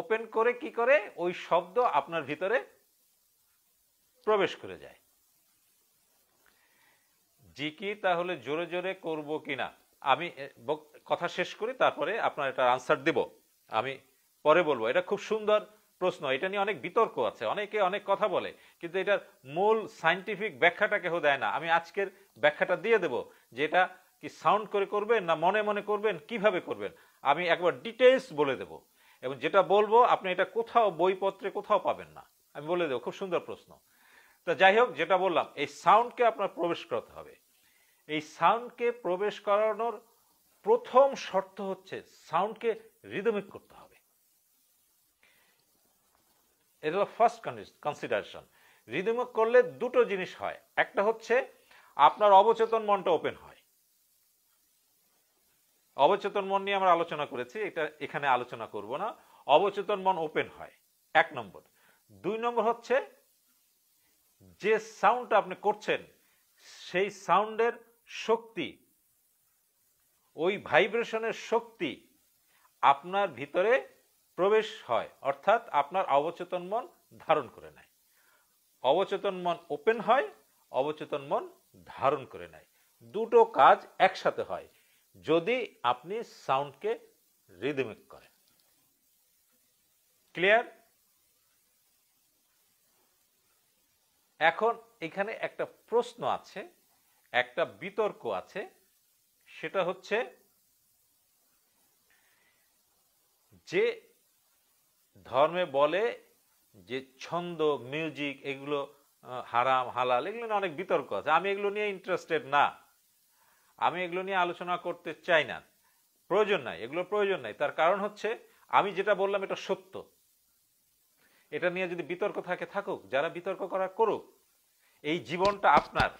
ওপেন করে কি করে ওই শব্দ আপনার ভিতরে প্রবেশ করে যায় জিকি তাহলে জোরে জোরে করব কিনা আমি কথা শেষ করি তারপরে আপনার এটা আনসার দেব আমি পরে বলবো এটা খুব সুন্দর প্রশ্ন এটা নিয়ে অনেক বিতর্ক আছে অনেকে অনেক কথা বলে কিন্তু এটার মূল সাইন্টিফিক ব্যাখ্যাটা কেউ দেয় না আমি আজকের ব্যাখ্যাটা দিয়ে দেব যে এটা কি সাউন্ড করে করবেন না মনে মনে করবেন কিভাবে করবেন আমি একবার ডিটেলস বলে দেবো এবং যেটা বলবো আপনি এটা কোথাও বইপত্রে কোথাও পাবেন না আমি বলে দেবো খুব সুন্দর প্রশ্ন তা যাই হোক যেটা বললাম এই সাউন্ডকে আপনার প্রবেশ করাতে হবে এই সাউন্ডকে প্রবেশ করানোর প্রথম শর্ত হচ্ছে সাউন্ডকে রিদমিক করতে হবে এটা হলো ফার্স্ট কনসিডারেশন রিদমিক করলে দুটো জিনিস হয় একটা হচ্ছে আপনার অবচেতন মনটা ওপেন হয় অবচেতন মন নিয়ে আমরা আলোচনা করেছি এটা এখানে আলোচনা করব না অবচেতন মন ওপেন হয় এক নম্বর দুই নম্বর হচ্ছে যে সাউন্ডটা আপনি করছেন সেই সাউন্ডের শক্তি ওই ভাইব্রেশনের শক্তি আপনার ভিতরে প্রবেশ হয় অর্থাৎ আপনার অবচেতন মন ধারণ করে নেয় অবচেতন মন ওপেন হয় অবচেতন মন ধারণ করে নেয় দুটো কাজ একসাথে হয় যদি আপনি সাউন্ডকে রিদমিক করেন ক্লিয়ার এখন এখানে একটা প্রশ্ন আছে একটা বিতর্ক আছে সেটা হচ্ছে যে ধর্মে বলে যে ছন্দ মিউজিক এগুলো হারাম হালাল এগুলো নিয়ে অনেক বিতর্ক আছে আমি এগুলো নিয়ে ইন্টারেস্টেড না আমি এগুলো নিয়ে আলোচনা করতে চাই না প্রয়োজন নাই এগুলো প্রয়োজন নাই তার কারণ হচ্ছে আমি যেটা বললাম এটা সত্য এটা নিয়ে যদি বিতর্ক থাকে থাকুক যারা বিতর্ক করা করুক এই জীবনটা আপনার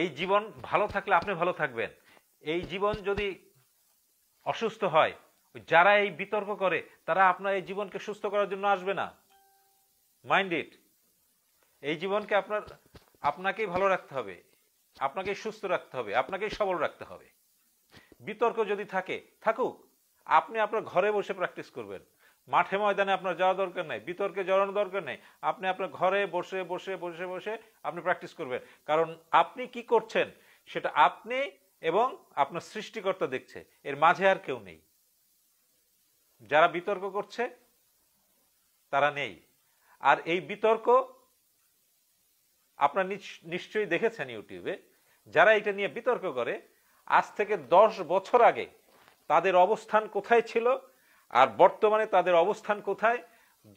এই জীবন ভালো থাকলে আপনি ভালো থাকবেন এই জীবন যদি অসুস্থ হয় যারা এই বিতর্ক করে তারা আপনার এই জীবনকে সুস্থ করার জন্য আসবে না মাইন্ড ইট এই জীবনকে আপনার আপনাকেই ভালো রাখতে হবে আপনাকে সুস্থ রাখতে হবে আপনাকে সবল রাখতে হবে বিতর্ক যদি থাকে থাকুক আপনি আপনার ঘরে বসে প্র্যাকটিস করবেন মাঠে ময়দানে আপনার যাওয়া দরকার নেই বিতর্কে জড়ানো দরকার নেই আপনি আপনার ঘরে বসে বসে বসে বসে আপনি প্র্যাকটিস করবেন কারণ আপনি কি করছেন সেটা আপনি এবং আপনার সৃষ্টিকর্তা দেখছে এর মাঝে আর কেউ নেই যারা বিতর্ক করছে তারা নেই আর এই বিতর্ক আপনারা নিশ্চয়ই দেখেছেন ইউটিউবে যারা এটা নিয়ে বিতর্ক করে আজ থেকে দশ বছর আগে তাদের অবস্থান কোথায় ছিল আর বর্তমানে তাদের অবস্থান কোথায়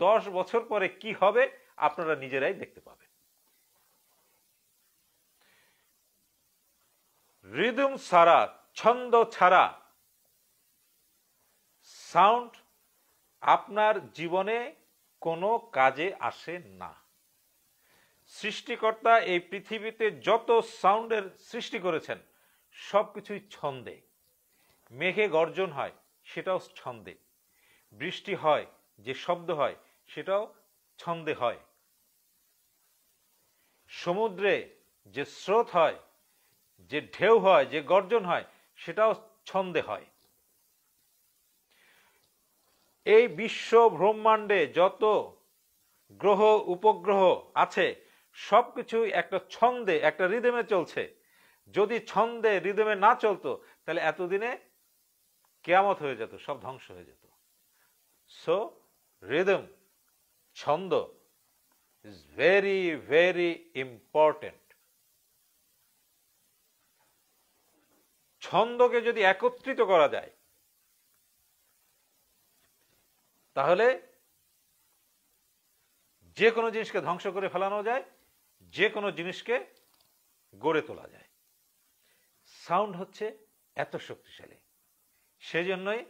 দশ বছর পরে কি হবে আপনারা নিজেরাই দেখতে পাবেন রিদুম সারা ছন্দ ছাড়া সাউন্ড আপনার জীবনে কোনো কাজে আসে না সৃষ্টিকর্তা এই পৃথিবীতে যত সাউন্ডের সৃষ্টি করেছেন সব কিছুই ছন্দে মেঘে গর্জন হয় সেটাও ছন্দে বৃষ্টি হয় যে শব্দ হয় সেটাও ছন্দে হয় সমুদ্রে যে স্রোত হয় যে ঢেউ হয় যে গর্জন হয় সেটাও ছন্দে হয় এই বিশ্ব ব্রহ্মাণ্ডে যত গ্রহ উপগ্রহ আছে সব একটা ছন্দে একটা রিদেমে চলছে যদি ছন্দে রিদেমে না চলতো তাহলে এতদিনে কেয়ামত হয়ে যেত সব ধ্বংস হয়ে যেত সো রিদম ছন্দ ইজ ভেরি ভেরি ইম্পর্টেন্ট ছন্দকে যদি একত্রিত করা যায় তাহলে যে কোনো জিনিসকে ধ্বংস করে ফেলানো যায় যে কোনো জিনিসকে গড়ে তোলা যায় সাউন্ড হচ্ছে এত শক্তিশালী সেজন্যই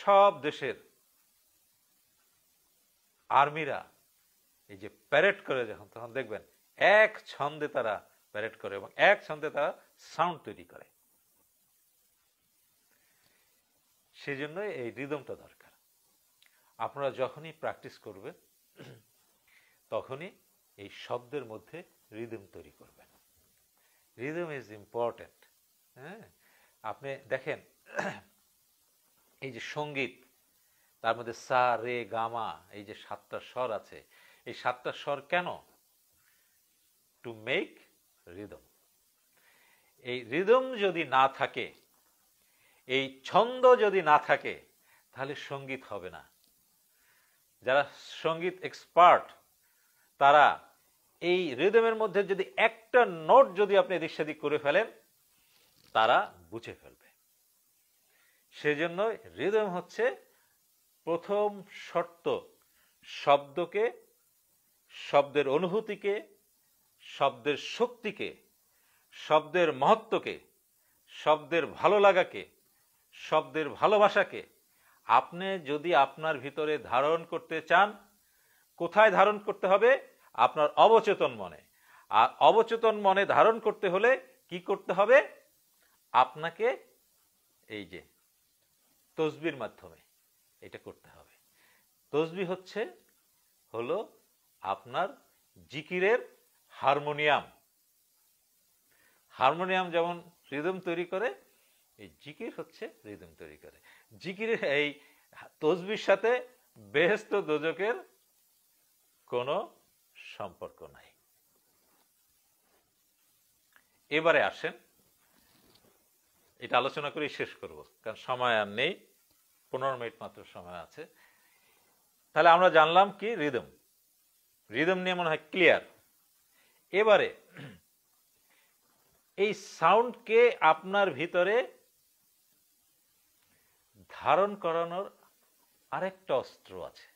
সব দেশের আর্মিরা এই যে প্যারেড করে যখন তখন দেখবেন এক ছন্দে তারা প্যারেড করে এবং এক ছন্দে তারা সাউন্ড তৈরি করে সেজন্য এই রিদমটা দরকার আপনারা যখনই প্র্যাকটিস করবেন তখনই এই শব্দের মধ্যে রিদম তৈরি করবেন রিদম ইজ ইম্পর্ট্যান্ট হ্যাঁ আপনি দেখেন [CLEARS THROAT] এই যে সঙ্গীত তার মধ্যে সা রে গামা এই যে সাতটা স্বর আছে এই সাতটা স্বর কেন টু মেক রিদম এই রিদম যদি না থাকে এই ছন্দ যদি না থাকে তাহলে সঙ্গীত হবে না যারা সঙ্গীত এক্সপার্ট তারা এই রিদমের মধ্যে যদি একটা নোট যদি আপনি এদিক সেদিক করে ফেলেন তারা বুঝে ফেলবে সেজন্য রিদম হচ্ছে প্রথম শর্ত শব্দকে শব্দের অনুভূতিকে শব্দের শক্তিকে শব্দের মহত্বকে শব্দের ভালো লাগাকে শব্দের ভালোবাসাকে আপনি যদি আপনার ভিতরে ধারণ করতে চান কোথায় ধারণ করতে হবে আপনার অবচেতন মনে আর অবচেতন মনে ধারণ করতে হলে কি করতে হবে আপনাকে এই যে তসবির মাধ্যমে এটা করতে হবে তসবি হচ্ছে হলো আপনার জিকিরের হারমোনিয়াম হারমোনিয়াম যেমন রিদম তৈরি করে এই জিকির হচ্ছে রিদম তৈরি করে জিকিরের এই তসবির সাথে বেহেস্ত দোজকের কোনো সম্পর্ক নাই এবারে আসেন এটা আলোচনা করেই শেষ করব কারণ সময় আর নেই পনেরো মিনিট মাত্র সময় আছে তাহলে আমরা জানলাম কি রিদম রিদম নিয়ে মনে হয় ক্লিয়ার এবারে এই সাউন্ডকে আপনার ভিতরে ধারণ করানোর আরেকটা অস্ত্র আছে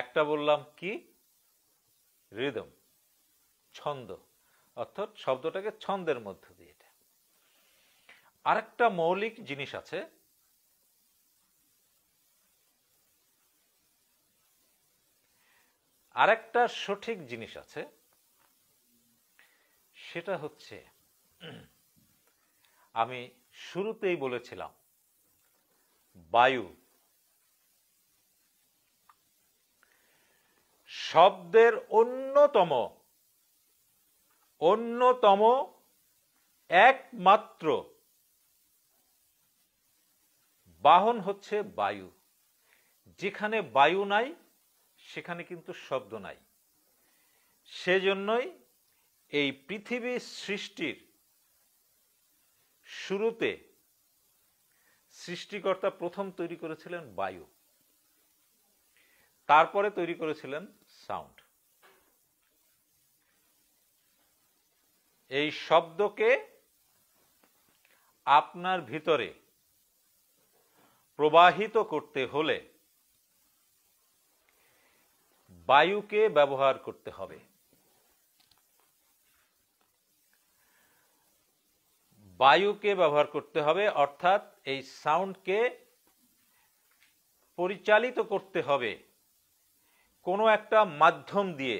একটা বললাম কি রিদম ছন্দ অর্থাৎ শব্দটাকে ছন্দের মধ্য দিয়ে এটা আরেকটা মৌলিক জিনিস আছে আরেকটা সঠিক জিনিস আছে সেটা হচ্ছে আমি শুরুতেই বলেছিলাম বায়ু শব্দের অন্যতম অন্যতম একমাত্র বাহন হচ্ছে বায়ু যেখানে বায়ু নাই সেখানে কিন্তু শব্দ নাই সেজন্যই এই পৃথিবী সৃষ্টির শুরুতে সৃষ্টিকর্তা প্রথম তৈরি করেছিলেন বায়ু তারপরে তৈরি করেছিলেন সাউন্ড এই শব্দকে আপনার ভিতরে প্রবাহিত করতে হলে বায়ুকে ব্যবহার করতে হবে বায়ুকে ব্যবহার করতে হবে অর্থাৎ এই সাউন্ডকে পরিচালিত করতে হবে কোনো একটা মাধ্যম দিয়ে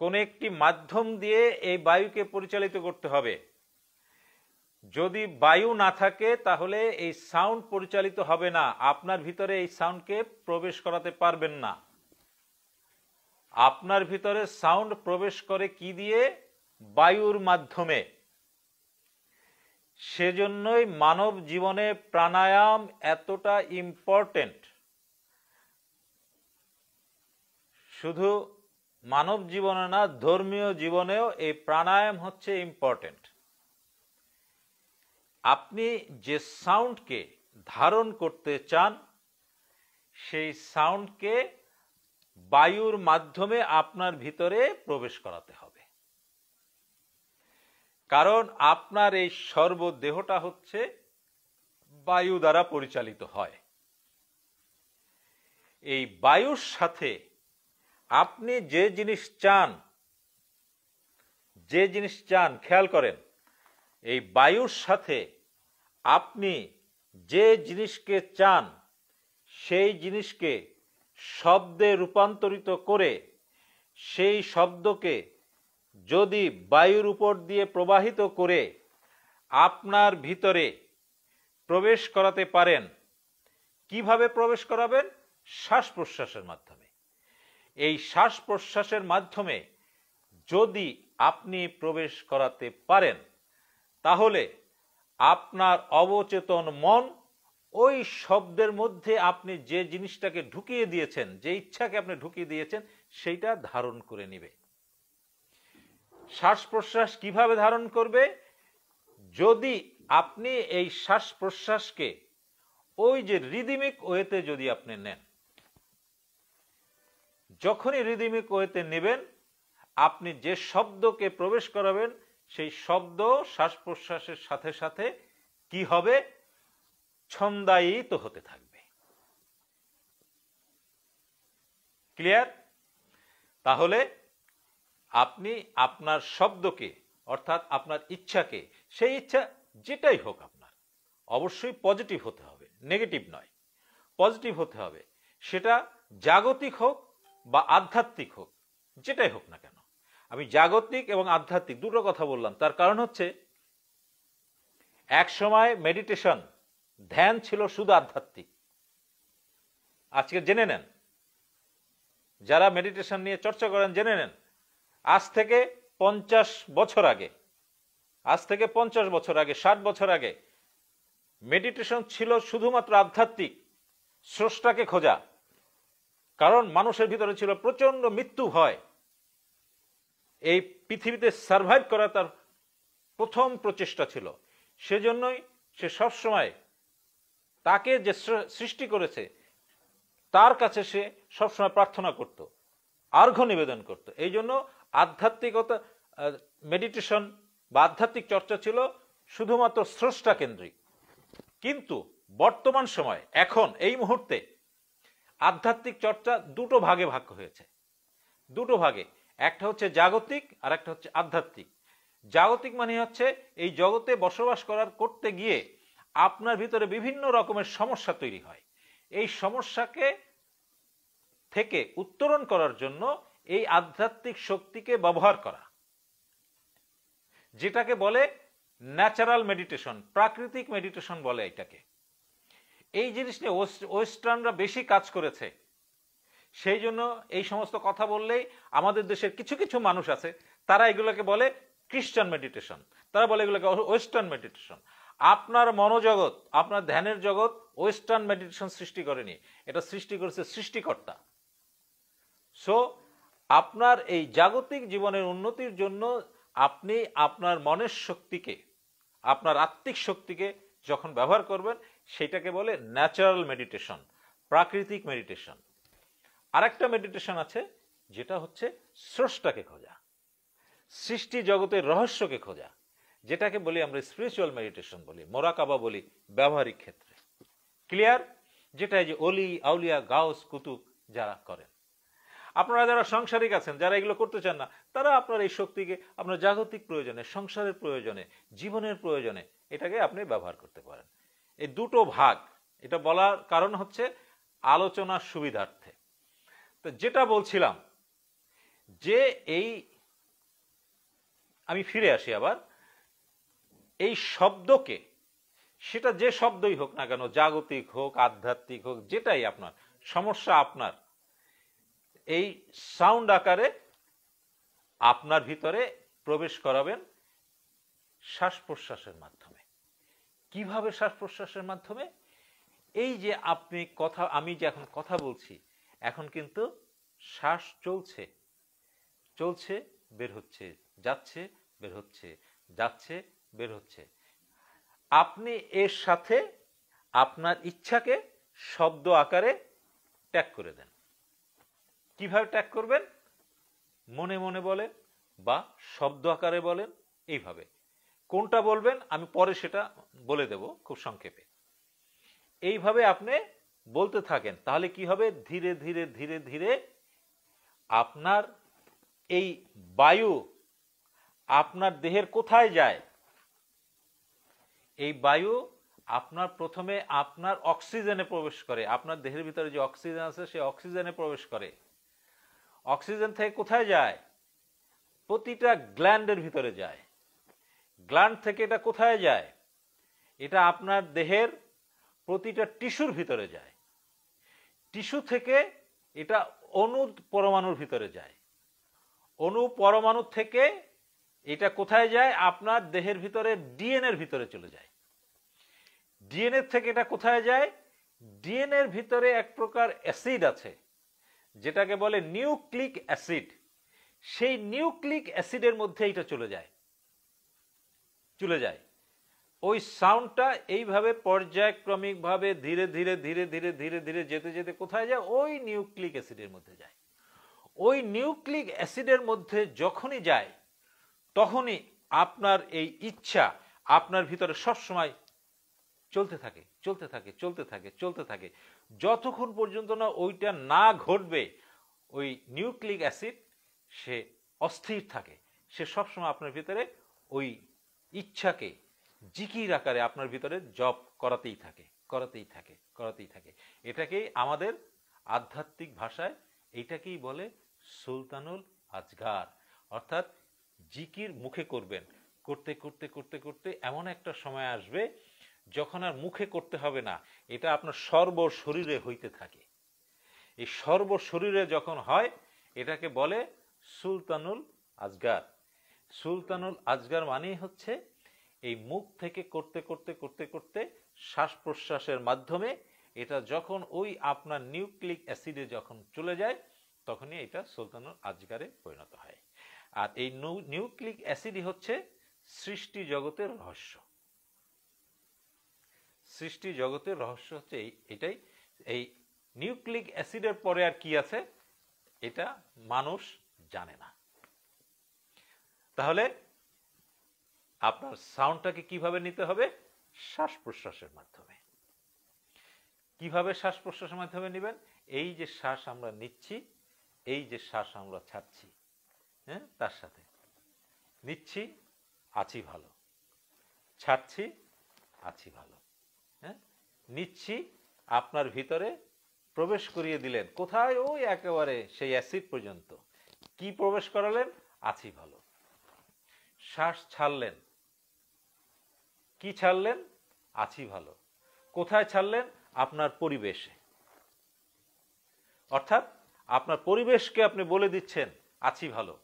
কোন একটি মাধ্যম দিয়ে এই বায়ুকে পরিচালিত করতে হবে যদি বায়ু না থাকে তাহলে এই সাউন্ড পরিচালিত হবে না আপনার ভিতরে এই সাউন্ডকে প্রবেশ করাতে পারবেন না আপনার ভিতরে সাউন্ড প্রবেশ করে কি দিয়ে বায়ুর মাধ্যমে সেজন্যই মানব জীবনে প্রাণায়াম এতটা ইম্পর্টেন্ট শুধু মানব জীবনে না ধর্মীয় জীবনেও এই প্রাণায়াম হচ্ছে ইম্পর্টেন্ট আপনি যে সাউন্ডকে ধারণ করতে চান সেই সাউন্ডকে বায়ুর মাধ্যমে আপনার ভিতরে প্রবেশ করাতে হবে কারণ আপনার এই সর্বদেহটা হচ্ছে বায়ু দ্বারা পরিচালিত হয় এই বায়ুর সাথে আপনি যে জিনিস চান যে জিনিস চান খেয়াল করেন এই বায়ুর সাথে আপনি যে জিনিসকে চান সেই জিনিসকে শব্দে রূপান্তরিত করে সেই শব্দকে যদি বায়ুর উপর দিয়ে প্রবাহিত করে আপনার ভিতরে প্রবেশ করাতে পারেন কিভাবে প্রবেশ করাবেন শ্বাস প্রশ্বাসের মাধ্যমে এই শ্বাস প্রশ্বাসের মাধ্যমে যদি আপনি প্রবেশ করাতে পারেন তাহলে আপনার অবচেতন মন ওই শব্দের মধ্যে আপনি যে জিনিসটাকে ঢুকিয়ে দিয়েছেন যে ইচ্ছাকে আপনি ঢুকিয়ে দিয়েছেন সেইটা ধারণ করে নিবে শ্বাস প্রশ্বাস কিভাবে ধারণ করবে যদি আপনি এই শ্বাস প্রশ্বাসকে ওই যে রিদিমিক ওয়েতে যদি আপনি নেন যখনই রিদিমিক ওয়েতে নেবেন আপনি যে শব্দকে প্রবেশ করাবেন সেই শব্দ শ্বাস প্রশ্বাসের সাথে সাথে কি হবে ছন্দায়িত হতে থাকবে ক্লিয়ার তাহলে আপনি আপনার শব্দকে অর্থাৎ আপনার ইচ্ছাকে সেই ইচ্ছা যেটাই হোক আপনার অবশ্যই পজিটিভ হতে হবে নেগেটিভ নয় পজিটিভ হতে হবে সেটা জাগতিক হোক বা আধ্যাত্মিক হোক যেটাই হোক না কেন আমি জাগতিক এবং আধ্যাত্মিক দুটো কথা বললাম তার কারণ হচ্ছে এক সময় মেডিটেশন ধ্যান ছিল শুধু আধ্যাত্মিক আজকে জেনে নেন যারা মেডিটেশন নিয়ে চর্চা করেন জেনে নেন আজ থেকে পঞ্চাশ বছর আগে আজ থেকে পঞ্চাশ বছর আগে ষাট বছর আগে মেডিটেশন ছিল শুধুমাত্র আধ্যাত্মিক স্রষ্টাকে খোঁজা কারণ মানুষের ভিতরে ছিল প্রচন্ড মৃত্যু ভয় এই পৃথিবীতে সার্ভাইভ করা তার প্রথম প্রচেষ্টা ছিল সেজন্যই সে সবসময় তাকে যে সৃষ্টি করেছে তার কাছে সে সবসময় প্রার্থনা করত আর্ঘ্য নিবেদন করত এই জন্য আধ্যাত্মিকতা মেডিটেশন বা আধ্যাত্মিক চর্চা ছিল শুধুমাত্র স্রষ্টা কেন্দ্রিক কিন্তু বর্তমান সময় এখন এই মুহূর্তে আধ্যাত্মিক চর্চা দুটো ভাগে ভাগ হয়েছে দুটো ভাগে একটা হচ্ছে জাগতিক আর একটা হচ্ছে আধ্যাত্মিক জাগতিক মানে হচ্ছে এই জগতে বসবাস করার করতে গিয়ে আপনার ভিতরে বিভিন্ন রকমের সমস্যা তৈরি হয় এই সমস্যাকে থেকে উত্তরণ করার জন্য এই আধ্যাত্মিক শক্তিকে ব্যবহার করা যেটাকে বলে ন্যাচারাল মেডিটেশন প্রাকৃতিক মেডিটেশন বলে এটাকে এই জিনিস নিয়ে ওয়েস্টার্নরা বেশি কাজ করেছে সেই জন্য এই সমস্ত কথা বললেই আমাদের দেশের কিছু কিছু মানুষ আছে তারা এগুলোকে বলে খ্রিস্টান মেডিটেশন তারা বলে এগুলোকে ওয়েস্টার্ন মেডিটেশন আপনার মনোজগৎ আপনার ধ্যানের জগৎ ওয়েস্টার্ন মেডিটেশন সৃষ্টি করেনি এটা সৃষ্টি করেছে সৃষ্টিকর্তা সো আপনার এই জাগতিক জীবনের উন্নতির জন্য আপনি আপনার মনের শক্তিকে আপনার আত্মিক শক্তিকে যখন ব্যবহার করবেন সেটাকে বলে ন্যাচারাল মেডিটেশন প্রাকৃতিক মেডিটেশন আরেকটা মেডিটেশন আছে যেটা হচ্ছে স্রষ্টাকে খোঁজা সৃষ্টি জগতের রহস্যকে খোঁজা যেটাকে বলি আমরা স্পিরিচুয়াল মেডিটেশন বলি মোরাকাবা বলি ব্যবহারিক ক্ষেত্রে ক্লিয়ার যেটা যে অলি আউলিয়া গাউস কুতুব যারা করেন আপনারা যারা সাংসারিক আছেন যারা এগুলো করতে চান না তারা আপনার এই শক্তিকে আপনার জাগতিক প্রয়োজনে সংসারের প্রয়োজনে জীবনের প্রয়োজনে এটাকে আপনি ব্যবহার করতে পারেন এই দুটো ভাগ এটা বলার কারণ হচ্ছে আলোচনার সুবিধার্থে তো যেটা বলছিলাম যে এই আমি ফিরে আসি আবার এই শব্দকে সেটা যে শব্দই হোক না কেন জাগতিক হোক আধ্যাত্মিক হোক যেটাই আপনার সমস্যা আপনার এই সাউন্ড আকারে আপনার ভিতরে প্রবেশ করাবেন শ্বাস প্রশ্বাসের মাধ্যমে কিভাবে শ্বাস প্রশ্বাসের মাধ্যমে এই যে আপনি কথা আমি যে এখন কথা বলছি এখন কিন্তু শ্বাস চলছে চলছে বের হচ্ছে যাচ্ছে বের হচ্ছে যাচ্ছে বের হচ্ছে আপনি এর সাথে আপনার ইচ্ছাকে শব্দ আকারে ট্যাগ করে দেন কিভাবে ট্যাগ করবেন মনে মনে বলেন বা শব্দ আকারে বলেন এইভাবে কোনটা বলবেন আমি পরে সেটা বলে দেব খুব সংক্ষেপে এইভাবে আপনি বলতে থাকেন তাহলে কি হবে ধীরে ধীরে ধীরে ধীরে আপনার এই বায়ু আপনার দেহের কোথায় যায় এই বায়ু আপনার প্রথমে আপনার অক্সিজেনে প্রবেশ করে আপনার দেহের ভিতরে যে অক্সিজেন আছে সে অক্সিজেনে প্রবেশ করে অক্সিজেন থেকে কোথায় যায় প্রতিটা গ্ল্যান্ডের ভিতরে যায় গ্লান্ড থেকে এটা কোথায় যায় এটা আপনার দেহের প্রতিটা টিস্যুর ভিতরে যায় টিস্যু থেকে এটা অনু পরমাণুর ভিতরে যায় অনু পরমাণুর থেকে এটা কোথায় যায় আপনার দেহের ভিতরে ডিএনএর ভিতরে চলে যায় ডিএনএ থেকে এটা কোথায় যায় ডিএনএর ভিতরে এক প্রকার অ্যাসিড আছে যেটাকে বলে নিউক্লিক অ্যাসিড সেই নিউক্লিক অ্যাসিডের মধ্যে এটা চলে যায় চলে যায় ওই সাউন্ডটা এইভাবে পর্যায়ক্রমিকভাবে ধীরে ধীরে ধীরে ধীরে ধীরে ধীরে যেতে যেতে কোথায় যায় ওই নিউক্লিক অ্যাসিডের মধ্যে যায় ওই নিউক্লিক অ্যাসিডের মধ্যে যখনই যায় তখনই আপনার এই ইচ্ছা আপনার ভিতরে সবসময় চলতে থাকে চলতে থাকে চলতে থাকে চলতে থাকে যতক্ষণ পর্যন্ত না ওইটা না ঘটবে ওই নিউক্লিক অ্যাসিড সে অস্থির থাকে সে সবসময় আপনার ভিতরে ওই ইচ্ছাকে জিকির আকারে আপনার ভিতরে জপ করাতেই থাকে করাতেই থাকে করাতেই থাকে এটাকেই আমাদের আধ্যাত্মিক ভাষায় এইটাকেই বলে সুলতানুল আজগার অর্থাৎ জিকির মুখে করবেন করতে করতে করতে করতে এমন একটা সময় আসবে যখন আর মুখে করতে হবে না এটা আপনার সর্ব শরীরে হইতে থাকে এই সর্ব শরীরে যখন হয় এটাকে বলে সুলতানুল আজগার সুলতানুল আজগার মানেই হচ্ছে এই মুখ থেকে করতে করতে করতে করতে শ্বাস প্রশ্বাসের মাধ্যমে এটা যখন ওই আপনার নিউক্লিক অ্যাসিডে যখন চলে যায় তখনই এটা সুলতানুল আজগারে পরিণত হয় আর এই নিউক্লিক অ্যাসিডই হচ্ছে সৃষ্টি জগতের রহস্য সৃষ্টি জগতের রহস্য হচ্ছে এই এটাই এই নিউক্লিক অ্যাসিডের পরে আর কি আছে এটা মানুষ জানে না তাহলে আপনার সাউন্ডটাকে কিভাবে নিতে হবে শ্বাস প্রশ্বাসের মাধ্যমে কিভাবে শ্বাস প্রশ্বাসের মাধ্যমে নেবেন এই যে শ্বাস আমরা নিচ্ছি এই যে শ্বাস আমরা ছাড়ছি হ্যাঁ তার সাথে নিচ্ছি আছি ভালো ছাড়ছি আছি ভালো হ্যাঁ নিচ্ছি আপনার ভিতরে প্রবেশ করিয়ে দিলেন কোথায় ওই একেবারে সেই অ্যাসিড পর্যন্ত কি প্রবেশ করালেন আছি ভালো শ্বাস ছাড়লেন কি ছাড়লেন আছি ভালো কোথায় ছাড়লেন আপনার পরিবেশে অর্থাৎ আপনার পরিবেশকে আপনি বলে দিচ্ছেন আছি ভালো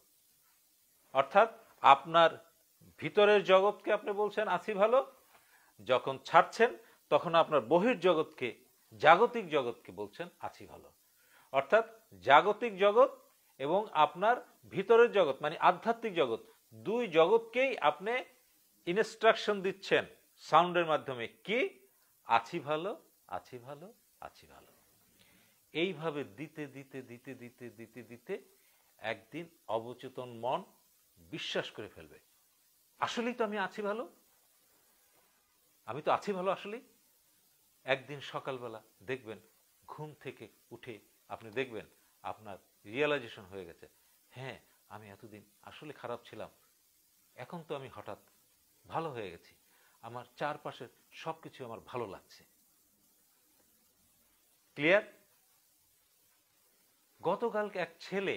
অর্থাৎ আপনার ভিতরের জগৎকে আপনি বলছেন আছি ভালো যখন ছাড়ছেন তখন আপনার বহির জগৎকে জাগতিক জগৎকে বলছেন আছি ভালো অর্থাৎ জাগতিক জগৎ এবং আপনার ভিতরের জগৎ মানে আধ্যাত্মিক জগৎ দুই জগৎকেই আপনি ইনস্ট্রাকশন দিচ্ছেন সাউন্ডের মাধ্যমে কি আছি ভালো আছি ভালো আছি ভালো এইভাবে দিতে দিতে দিতে দিতে দিতে দিতে একদিন অবচেতন মন বিশ্বাস করে ফেলবে আসলেই তো আমি আছি ভালো আমি তো আছি ভালো আসলেই একদিন সকালবেলা দেখবেন ঘুম থেকে উঠে আপনি দেখবেন আপনার রিয়েলাইজেশন হয়ে গেছে হ্যাঁ আমি এতদিন আসলে খারাপ ছিলাম এখন তো আমি হঠাৎ ভালো হয়ে গেছি আমার চারপাশের সব কিছু আমার ভালো লাগছে ক্লিয়ার গতকালকে এক ছেলে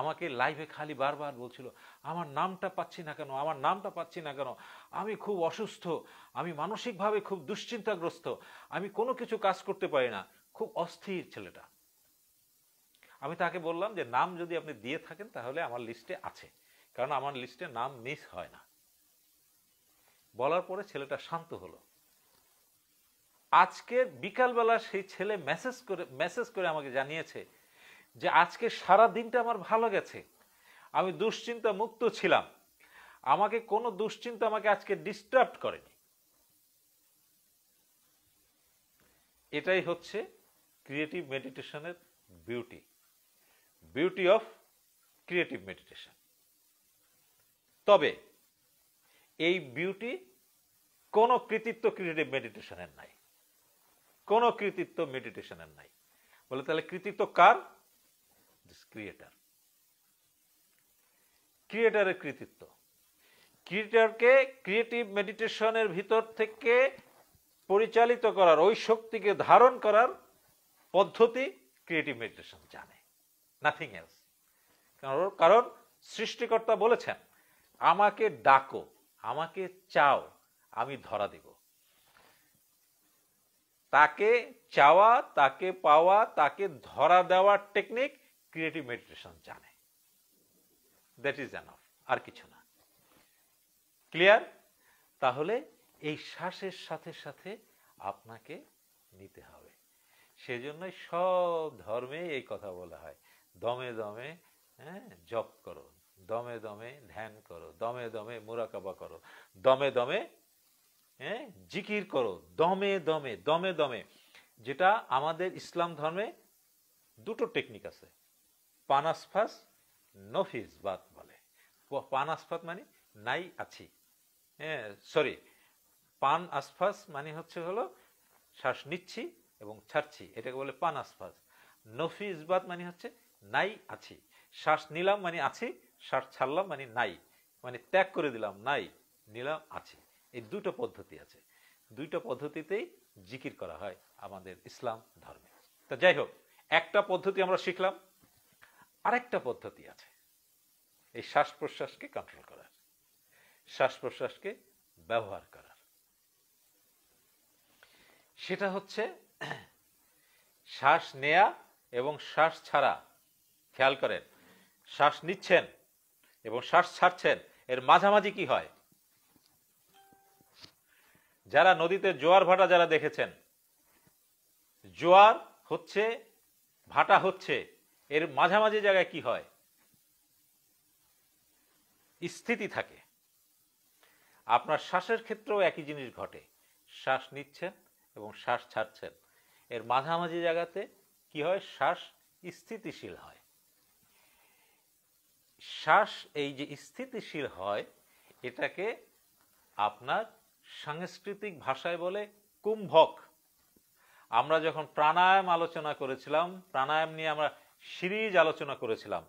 আমাকে লাইভে খালি বারবার বলছিল আমার নামটা পাচ্ছি না কেন আমার নামটা পাচ্ছি না কেন আমি খুব অসুস্থ আমি মানসিকভাবে খুব দুশ্চিন্তাগ্রস্ত আমি কোনো কিছু কাজ করতে পারি না খুব অস্থির ছেলেটা আমি তাকে বললাম যে নাম যদি আপনি দিয়ে থাকেন তাহলে আমার লিস্টে আছে কারণ আমার লিস্টে নাম মিস হয় না বলার পরে ছেলেটা শান্ত হলো আজকের বিকালবেলা সেই ছেলে মেসেজ করে মেসেজ করে আমাকে জানিয়েছে যে আজকে সারা দিনটা আমার ভালো গেছে আমি দুশ্চিন্তা মুক্ত ছিলাম আমাকে কোনো দুশ্চিন্তা আমাকে আজকে ডিস্টার্ব করেনি এটাই হচ্ছে ক্রিয়েটিভ মেডিটেশনের beauty beauty of creative meditation তবে এই বিউটি কোনো কৃতিত্ব ক্রিয়েটিভ মেডিটেশনের নাই কোনো কৃতিত্ব মেডিটেশনের নাই বলে তাহলে কৃতিত্ব কার ক্রিয়েটার ক্রিয়েটারের কৃতিত্ব ক্রিয়েটারকে ক্রিয়েটিভ মেডিটেশনের ভিতর থেকে পরিচালিত করার ওই শক্তিকে ধারণ করার পদ্ধতি ক্রিয়েটিভ মেডিটেশন জানে নাথিং এলস কারণ সৃষ্টিকর্তা বলেছেন আমাকে ডাকো আমাকে চাও আমি ধরা দেব তাকে চাওয়া তাকে পাওয়া তাকে ধরা দেওয়ার টেকনিক ক্রিয়েটিভ মেডিটেশন জানে দ্যাট ইজ এনাফ আর কিছু না ক্লিয়ার তাহলে এই শ্বাসের সাথে সাথে আপনাকে নিতে হবে সেজন্যই সব ধর্মে এই কথা বলা হয় দমে দমে হ্যাঁ জপ করো দমে দমে ধ্যান করো দমে দমে মুরাকাবা করো দমে দমে হ্যাঁ জিকির করো দমে দমে দমে দমে যেটা আমাদের ইসলাম ধর্মে দুটো টেকনিক আছে পানাসফাস নফিস বাদ বলে পান আসফাত মানে নাই আছি হ্যাঁ সরি পান আসফাস মানে হচ্ছে হলো শ্বাস নিচ্ছি এবং ছাড়ছি এটাকে বলে পান আসফাস নফিস বাদ মানে হচ্ছে নাই আছি শ্বাস নিলাম মানে আছি শার্ট ছাড়লাম মানে নাই মানে ত্যাগ করে দিলাম নাই নিলাম আছে এই দুটো পদ্ধতি আছে দুইটা পদ্ধতিতেই জিকির করা হয় আমাদের ইসলাম ধর্মে তো যাই হোক একটা পদ্ধতি আমরা শিখলাম আরেকটা পদ্ধতি আছে এই শ্বাস প্রশ্বাসকে কন্ট্রোল করার শ্বাস প্রশ্বাসকে ব্যবহার করার সেটা হচ্ছে শ্বাস নেয়া এবং শ্বাস ছাড়া খেয়াল করেন শ্বাস নিচ্ছেন এবং শ্বাস ছাড়ছেন এর মাঝামাঝি কি হয় যারা নদীতে জোয়ার ভাটা যারা দেখেছেন জোয়ার হচ্ছে ভাটা হচ্ছে এর মাঝামাঝি জায়গায় কি হয় স্থিতি থাকে আপনার শ্বাসের ক্ষেত্রেও একই জিনিস ঘটে শ্বাস নিচ্ছেন এবং শ্বাস ছাড়ছেন এর মাঝামাঝি জায়গাতে কি হয় শ্বাস স্থিতিশীল হয় শ্বাস এই যে স্থিতিশীল হয় এটাকে আপনার সাংস্কৃতিক ভাষায় বলে কুম্ভক আমরা যখন প্রাণায়াম আলোচনা করেছিলাম প্রাণায়াম নিয়ে আমরা সিরিজ আলোচনা করেছিলাম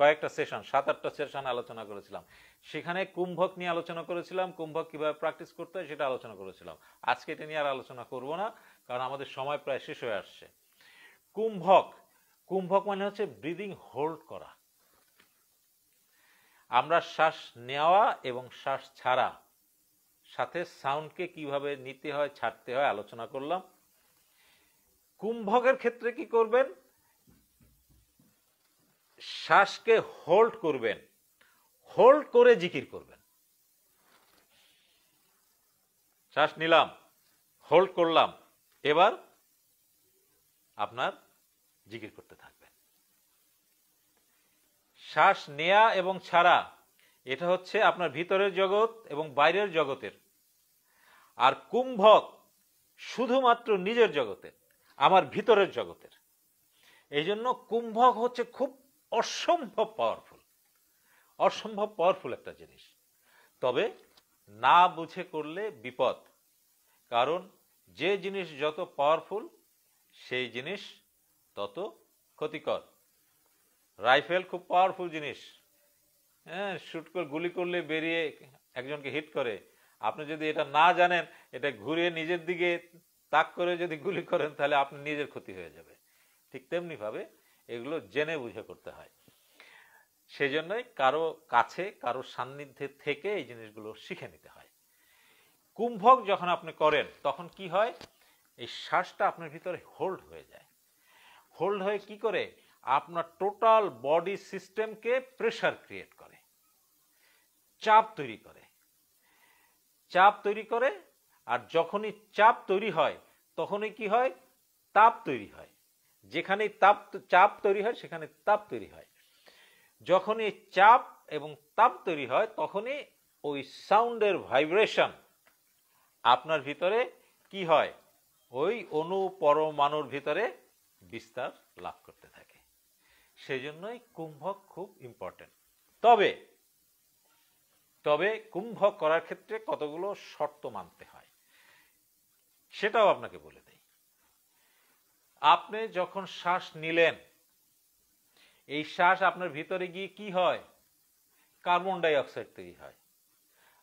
কয়েকটা সেশন সাত আটটা সেশন আলোচনা করেছিলাম সেখানে কুম্ভক নিয়ে আলোচনা করেছিলাম কুম্ভক কিভাবে প্র্যাকটিস করতে হয় সেটা আলোচনা করেছিলাম আজকে এটা নিয়ে আর আলোচনা করব না কারণ আমাদের সময় প্রায় শেষ হয়ে আসছে কুম্ভক কুম্ভক মানে হচ্ছে ব্রিদিং হোল্ড করা আমরা শ্বাস নেওয়া এবং শ্বাস ছাড়া সাথে সাউন্ডকে কিভাবে নিতে হয় ছাড়তে হয় আলোচনা করলাম কুম্ভকের ক্ষেত্রে কি করবেন শ্বাসকে হোল্ড করবেন হোল্ড করে জিকির করবেন শ্বাস নিলাম হোল্ড করলাম এবার আপনার জিকির করতে শ্বাস নেয়া এবং ছাড়া এটা হচ্ছে আপনার ভিতরের জগৎ এবং বাইরের জগতের আর কুম্ভক শুধুমাত্র নিজের জগতে আমার ভিতরের জগতের এই জন্য কুম্ভক হচ্ছে খুব অসম্ভব পাওয়ারফুল অসম্ভব পাওয়ারফুল একটা জিনিস তবে না বুঝে করলে বিপদ কারণ যে জিনিস যত পাওয়ারফুল সেই জিনিস তত ক্ষতিকর রাইফেল খুব পাওয়ারফুল জিনিস হ্যাঁ শ্যুট করে গুলি করলে বেরিয়ে একজনকে হিট করে আপনি যদি এটা না জানেন এটা ঘুরিয়ে নিজের দিকে তাক করে যদি গুলি করেন তাহলে আপনি নিজের ক্ষতি হয়ে যাবে ঠিক তেমনিভাবে এগুলো জেনে বুঝে করতে হয় সেজন্যই কারো কাছে কারো সান্নিধ্যে থেকে এই জিনিসগুলো শিখে নিতে হয় কুম্ভক যখন আপনি করেন তখন কি হয় এই শ্বাসটা আপনার ভিতরে হোল্ড হয়ে যায় হোল্ড হয়ে কি করে আপনার টোটাল বডি সিস্টেমকে প্রেশার ক্রিয়েট করে চাপ তৈরি করে চাপ তৈরি করে আর যখনই চাপ তৈরি হয় তখনই কি হয় তাপ তৈরি হয় যেখানেই তাপ চাপ তৈরি হয় সেখানে তাপ তৈরি হয় যখন এই চাপ এবং তাপ তৈরি হয় তখনই ওই সাউন্ডের ভাইব্রেশন আপনার ভিতরে কি হয় ওই অনুপরমাণুর ভিতরে বিস্তার লাভ করতে থাকে সেই জন্যই কুম্ভক খুব ইম্পর্টেন্ট তবে তবে কুম্ভ করার ক্ষেত্রে কতগুলো শর্ত মানতে হয় সেটাও আপনাকে বলে দেই আপনি যখন শ্বাস নিলেন এই শ্বাস আপনার ভিতরে গিয়ে কি হয় কার্বন ডাই অক্সাইড তৈরি হয়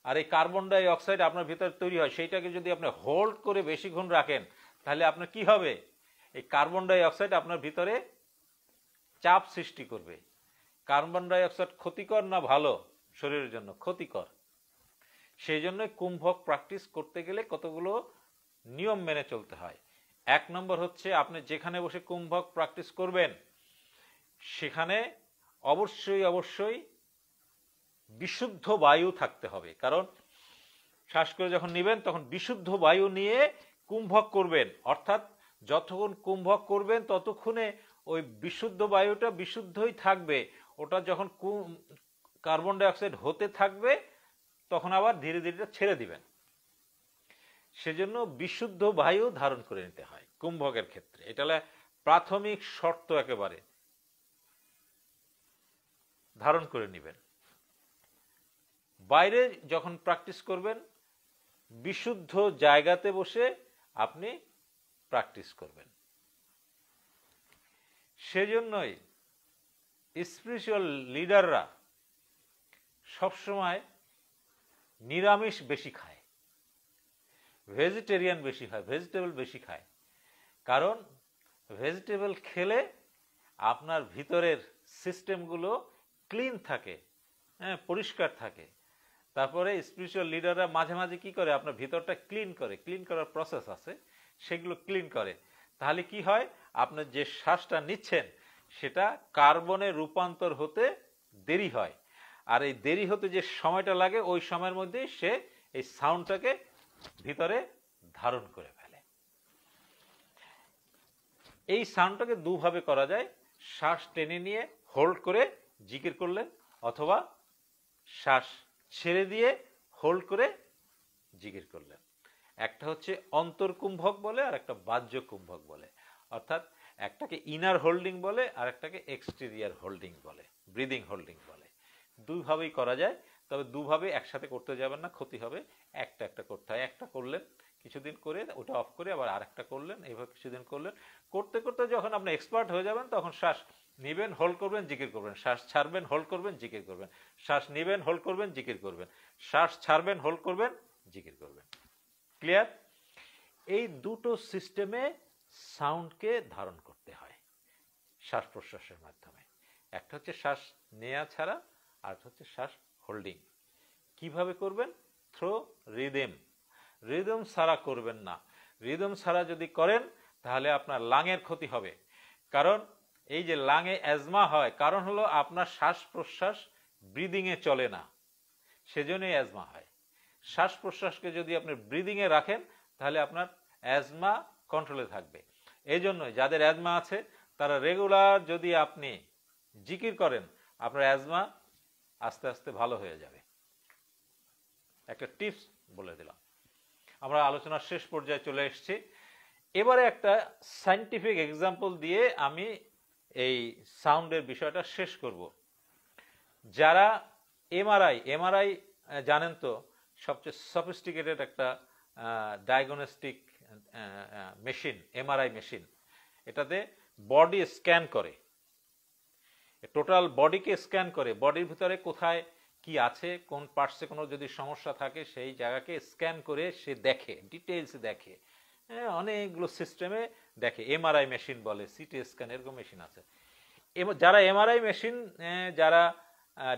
আর এই কার্বন ডাই অক্সাইড আপনার ভিতরে তৈরি হয় সেইটাকে যদি আপনি হোল্ড করে বেশিক্ষণ রাখেন তাহলে আপনার কি হবে এই কার্বন ডাই অক্সাইড আপনার ভিতরে চাপ সৃষ্টি করবে কার্বন ডাইঅক্সাইড ক্ষতিকর না ভালো শরীরের জন্য ক্ষতিকর সেই জন্য কুম্ভক প্র্যাকটিস করতে গেলে কতগুলো নিয়ম মেনে চলতে হয় এক নম্বর হচ্ছে আপনি যেখানে বসে কুম্ভক প্র্যাকটিস করবেন সেখানে অবশ্যই অবশ্যই বিশুদ্ধ বায়ু থাকতে হবে কারণ শ্বাস করে যখন নেবেন তখন বিশুদ্ধ বায়ু নিয়ে কুম্ভক করবেন অর্থাৎ যতক্ষণ কুম্ভক করবেন ততক্ষণে ওই বিশুদ্ধ বায়ুটা বিশুদ্ধই থাকবে ওটা যখন কার্বন ডাইঅক্সাইড হতে থাকবে তখন আবার ধীরে ধীরে ছেড়ে দিবেন সেজন্য বিশুদ্ধ বায়ু ধারণ করে নিতে হয় কুম্ভকের ক্ষেত্রে এটা হলে প্রাথমিক শর্ত একেবারে ধারণ করে নেবেন বাইরে যখন প্র্যাকটিস করবেন বিশুদ্ধ জায়গাতে বসে আপনি প্র্যাকটিস করবেন সেজন্যই স্পিরিচুয়াল লিডাররা সবসময় নিরামিষ বেশি খায় ভেজিটেরিয়ান বেশি হয় ভেজিটেবল বেশি খায় কারণ ভেজিটেবল খেলে আপনার ভিতরের সিস্টেমগুলো ক্লিন থাকে হ্যাঁ পরিষ্কার থাকে তারপরে স্পিরিচুয়াল লিডাররা মাঝে মাঝে কি করে আপনার ভিতরটা ক্লিন করে ক্লিন করার প্রসেস আছে সেগুলো ক্লিন করে তাহলে কি হয় আপনার যে শ্বাসটা নিচ্ছেন সেটা কার্বনে রূপান্তর হতে দেরি হয় আর এই দেরি হতে যে সময়টা লাগে ওই সময়ের মধ্যে সে এই সাউন্ডটাকে ভিতরে ধারণ করে ফেলে এই সাউন্ডটাকে দুভাবে করা যায় শ্বাস টেনে নিয়ে হোল্ড করে জিকির করলেন অথবা শ্বাস ছেড়ে দিয়ে হোল্ড করে জিকির করলেন একটা হচ্ছে অন্তর্কুম্ভক বলে আর একটা বাহ্য কুম্ভক বলে অর্থাৎ একটাকে ইনার হোল্ডিং বলে আর একটাকে এক্সটেরিয়ার হোল্ডিং বলে ব্রিদিং হোল্ডিং বলে দুইভাবেই করা যায় তবে দুভাবে একসাথে করতে যাবেন না ক্ষতি হবে একটা একটা করতে হয় একটা করলেন কিছুদিন করে ওটা অফ করে আবার আরেকটা করলেন এইভাবে কিছুদিন করলেন করতে করতে যখন আপনি এক্সপার্ট হয়ে যাবেন তখন শ্বাস নেবেন হোল্ড করবেন জিকির করবেন শ্বাস ছাড়বেন হোল্ড করবেন জিকির করবেন শ্বাস নেবেন হোল্ড করবেন জিকির করবেন শ্বাস ছাড়বেন হোল্ড করবেন জিকির করবেন ক্লিয়ার এই দুটো সিস্টেমে সাউন্ডকে ধারণ করতে হয় শ্বাস প্রশ্বাসের মাধ্যমে একটা হচ্ছে শ্বাস নেয়া ছাড়া আর হচ্ছে শ্বাস হোল্ডিং কিভাবে করবেন থ্রো রিদেম রিদম ছাড়া করবেন না রিদম ছাড়া যদি করেন তাহলে আপনার লাঙের ক্ষতি হবে কারণ এই যে লাঙে অ্যাজমা হয় কারণ হলো আপনার শ্বাস প্রশ্বাস ব্রিদিংয়ে চলে না সেজন্যই অ্যাজমা হয় শ্বাস প্রশ্বাসকে যদি আপনি ব্রিদিংয়ে রাখেন তাহলে আপনার অ্যাজমা কন্ট্রোলে থাকবে এই জন্যই যাদের অ্যাজমা আছে তারা রেগুলার যদি আপনি জিকির করেন আপনার অ্যাজমা আস্তে আস্তে ভালো হয়ে যাবে একটা টিপস বলে দিলাম আমরা আলোচনার শেষ পর্যায়ে চলে এসেছি এবারে একটা সাইন্টিফিক এক্সাম্পল দিয়ে আমি এই সাউন্ডের বিষয়টা শেষ করব যারা এমআরআই এমআরআই জানেন তো সবচেয়ে সফিস্টিকেটেড একটা ডায়াগনস্টিক মেশিন এমআরআই মেশিন এটাতে বডি স্ক্যান করে টোটাল বডিকে স্ক্যান করে বডির ভিতরে কোথায় কি আছে কোন পার্টসে কোনো যদি সমস্যা থাকে সেই জায়গাকে স্ক্যান করে সে দেখে ডিটেলস দেখে অনেকগুলো সিস্টেমে দেখে এমআরআই মেশিন বলে সিটি স্ক্যান এরকম মেশিন আছে যারা এমআরআই মেশিন যারা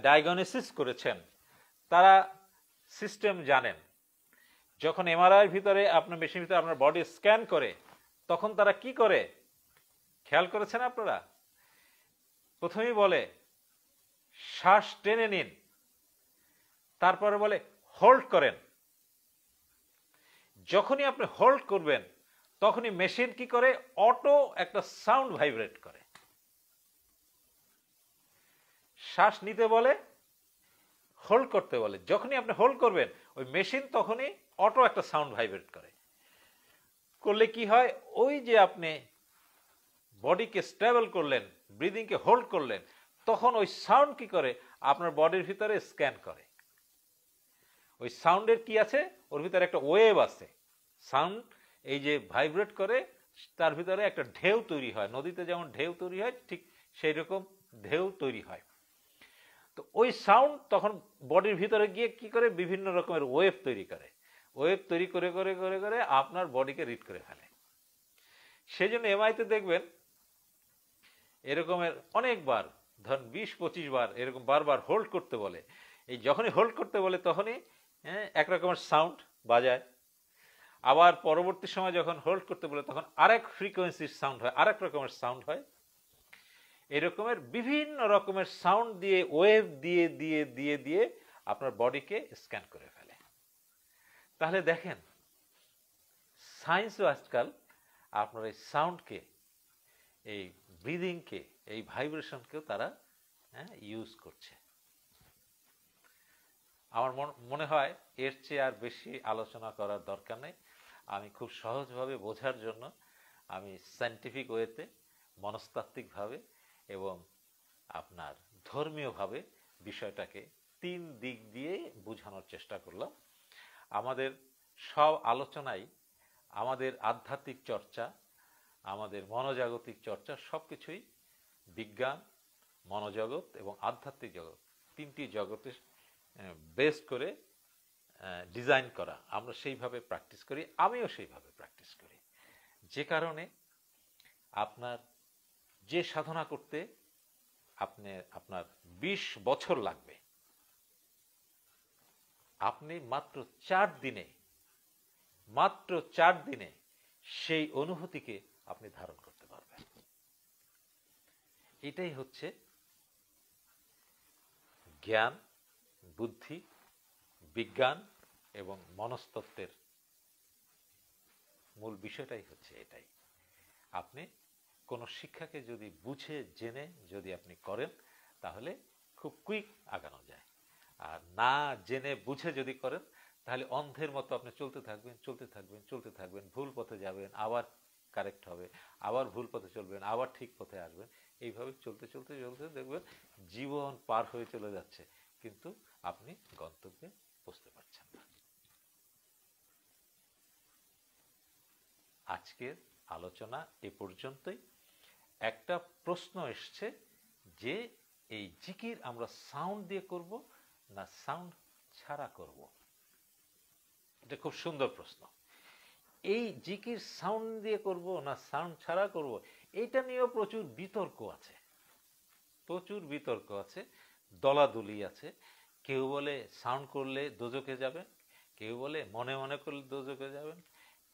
ডায়াগনোসিস করেছেন তারা সিস্টেম জানেন যখন এমআরআইয়ের ভিতরে আপনার মেশিন ভিতরে আপনার বডি স্ক্যান করে তখন তারা কি করে খেয়াল করেছেন আপনারা প্রথমেই বলে শ্বাস টেনে নিন তারপরে বলে হোল্ড করেন যখনই আপনি হোল্ড করবেন তখনই মেশিন কি করে অটো একটা সাউন্ড ভাইব্রেট করে শ্বাস নিতে বলে হোল্ড করতে বলে যখনই আপনি হোল্ড করবেন ওই মেশিন তখনই অটো একটা সাউন্ড ভাইব্রেট করে করলে কি হয় ওই যে আপনি বডিকে স্টেবল করলেন ব্রিদিংকে হোল্ড করলেন তখন ওই সাউন্ড কি করে আপনার বডির ভিতরে স্ক্যান করে ওই সাউন্ডের কি আছে ওর ভিতরে একটা ওয়েভ আছে সাউন্ড এই যে ভাইব্রেট করে তার ভিতরে একটা ঢেউ তৈরি হয় নদীতে যেমন ঢেউ তৈরি হয় ঠিক সেই রকম ঢেউ তৈরি হয় তো ওই সাউন্ড তখন বডির ভিতরে গিয়ে কি করে বিভিন্ন রকমের ওয়েভ তৈরি করে ওয়েব তৈরি করে করে করে করে আপনার বডিকে রিড করে ফেলে সেই জন্য এমআইতে দেখবেন এরকমের অনেকবার ধরুন বিশ পঁচিশ বার এরকম বারবার হোল্ড করতে বলে এই যখনই হোল্ড করতে বলে তখনই হ্যাঁ, এক রকমের সাউন্ড বাজায় আবার পরবর্তী সময় যখন হোল্ড করতে বলে তখন আরেক ফ্রিকোয়েন্সির সাউন্ড হয় আরেক রকমের সাউন্ড হয় এরকমের বিভিন্ন রকমের সাউন্ড দিয়ে ওয়েভ দিয়ে দিয়ে দিয়ে দিয়ে আপনার বডিকে স্ক্যান করে তাহলে দেখেন সায়েন্সও আজকাল আপনার এই সাউন্ডকে এই ব্রিদিংকে এই ভাইব্রেশনকেও তারা হ্যাঁ ইউজ করছে আমার মনে হয় এর চেয়ে আর বেশি আলোচনা করার দরকার নেই আমি খুব সহজভাবে বোঝার জন্য আমি সায়েন্টিফিক ওয়েতে মনস্তাত্ত্বিকভাবে এবং আপনার ধর্মীয়ভাবে বিষয়টাকে তিন দিক দিয়ে বোঝানোর চেষ্টা করলাম আমাদের সব আলোচনাই আমাদের আধ্যাত্মিক চর্চা আমাদের মনোজাগতিক চর্চা সব কিছুই বিজ্ঞান মনোজগৎ এবং আধ্যাত্মিক জগৎ তিনটি জগতে বেস করে ডিজাইন করা আমরা সেইভাবে প্র্যাকটিস করি আমিও সেইভাবে প্র্যাকটিস করি যে কারণে আপনার যে সাধনা করতে আপনি আপনার ২০ বছর লাগবে আপনি মাত্র চার দিনে মাত্র চার দিনে সেই অনুভূতিকে আপনি ধারণ করতে পারবেন এটাই হচ্ছে জ্ঞান বুদ্ধি বিজ্ঞান এবং মনস্তত্ত্বের মূল বিষয়টাই হচ্ছে এটাই আপনি কোনো শিক্ষাকে যদি বুঝে জেনে যদি আপনি করেন তাহলে খুব কুইক আগানো যায় আর না জেনে বুঝে যদি করেন তাহলে অন্ধের মতো আপনি চলতে থাকবেন চলতে থাকবেন চলতে থাকবেন ভুল পথে যাবেন আবার কারেক্ট হবে আবার ভুল পথে চলবেন আবার ঠিক পথে আসবেন এইভাবে চলতে চলতে চলতে দেখবেন জীবন পার হয়ে চলে যাচ্ছে কিন্তু আপনি গন্তব্যে বসতে পারছেন না আজকের আলোচনা এ পর্যন্তই একটা প্রশ্ন এসছে যে এই জিকির আমরা সাউন্ড দিয়ে করবো না সাউন্ড ছাড়া করব এটা খুব সুন্দর প্রশ্ন এই জিকির সাউন্ড দিয়ে করব না সাউন্ড ছাড়া করব এটা নিয়েও প্রচুর বিতর্ক আছে প্রচুর বিতর্ক আছে দলাদলি আছে কেউ বলে সাউন্ড করলে দোজকে যাবেন কেউ বলে মনে মনে করলে দোজকে যাবেন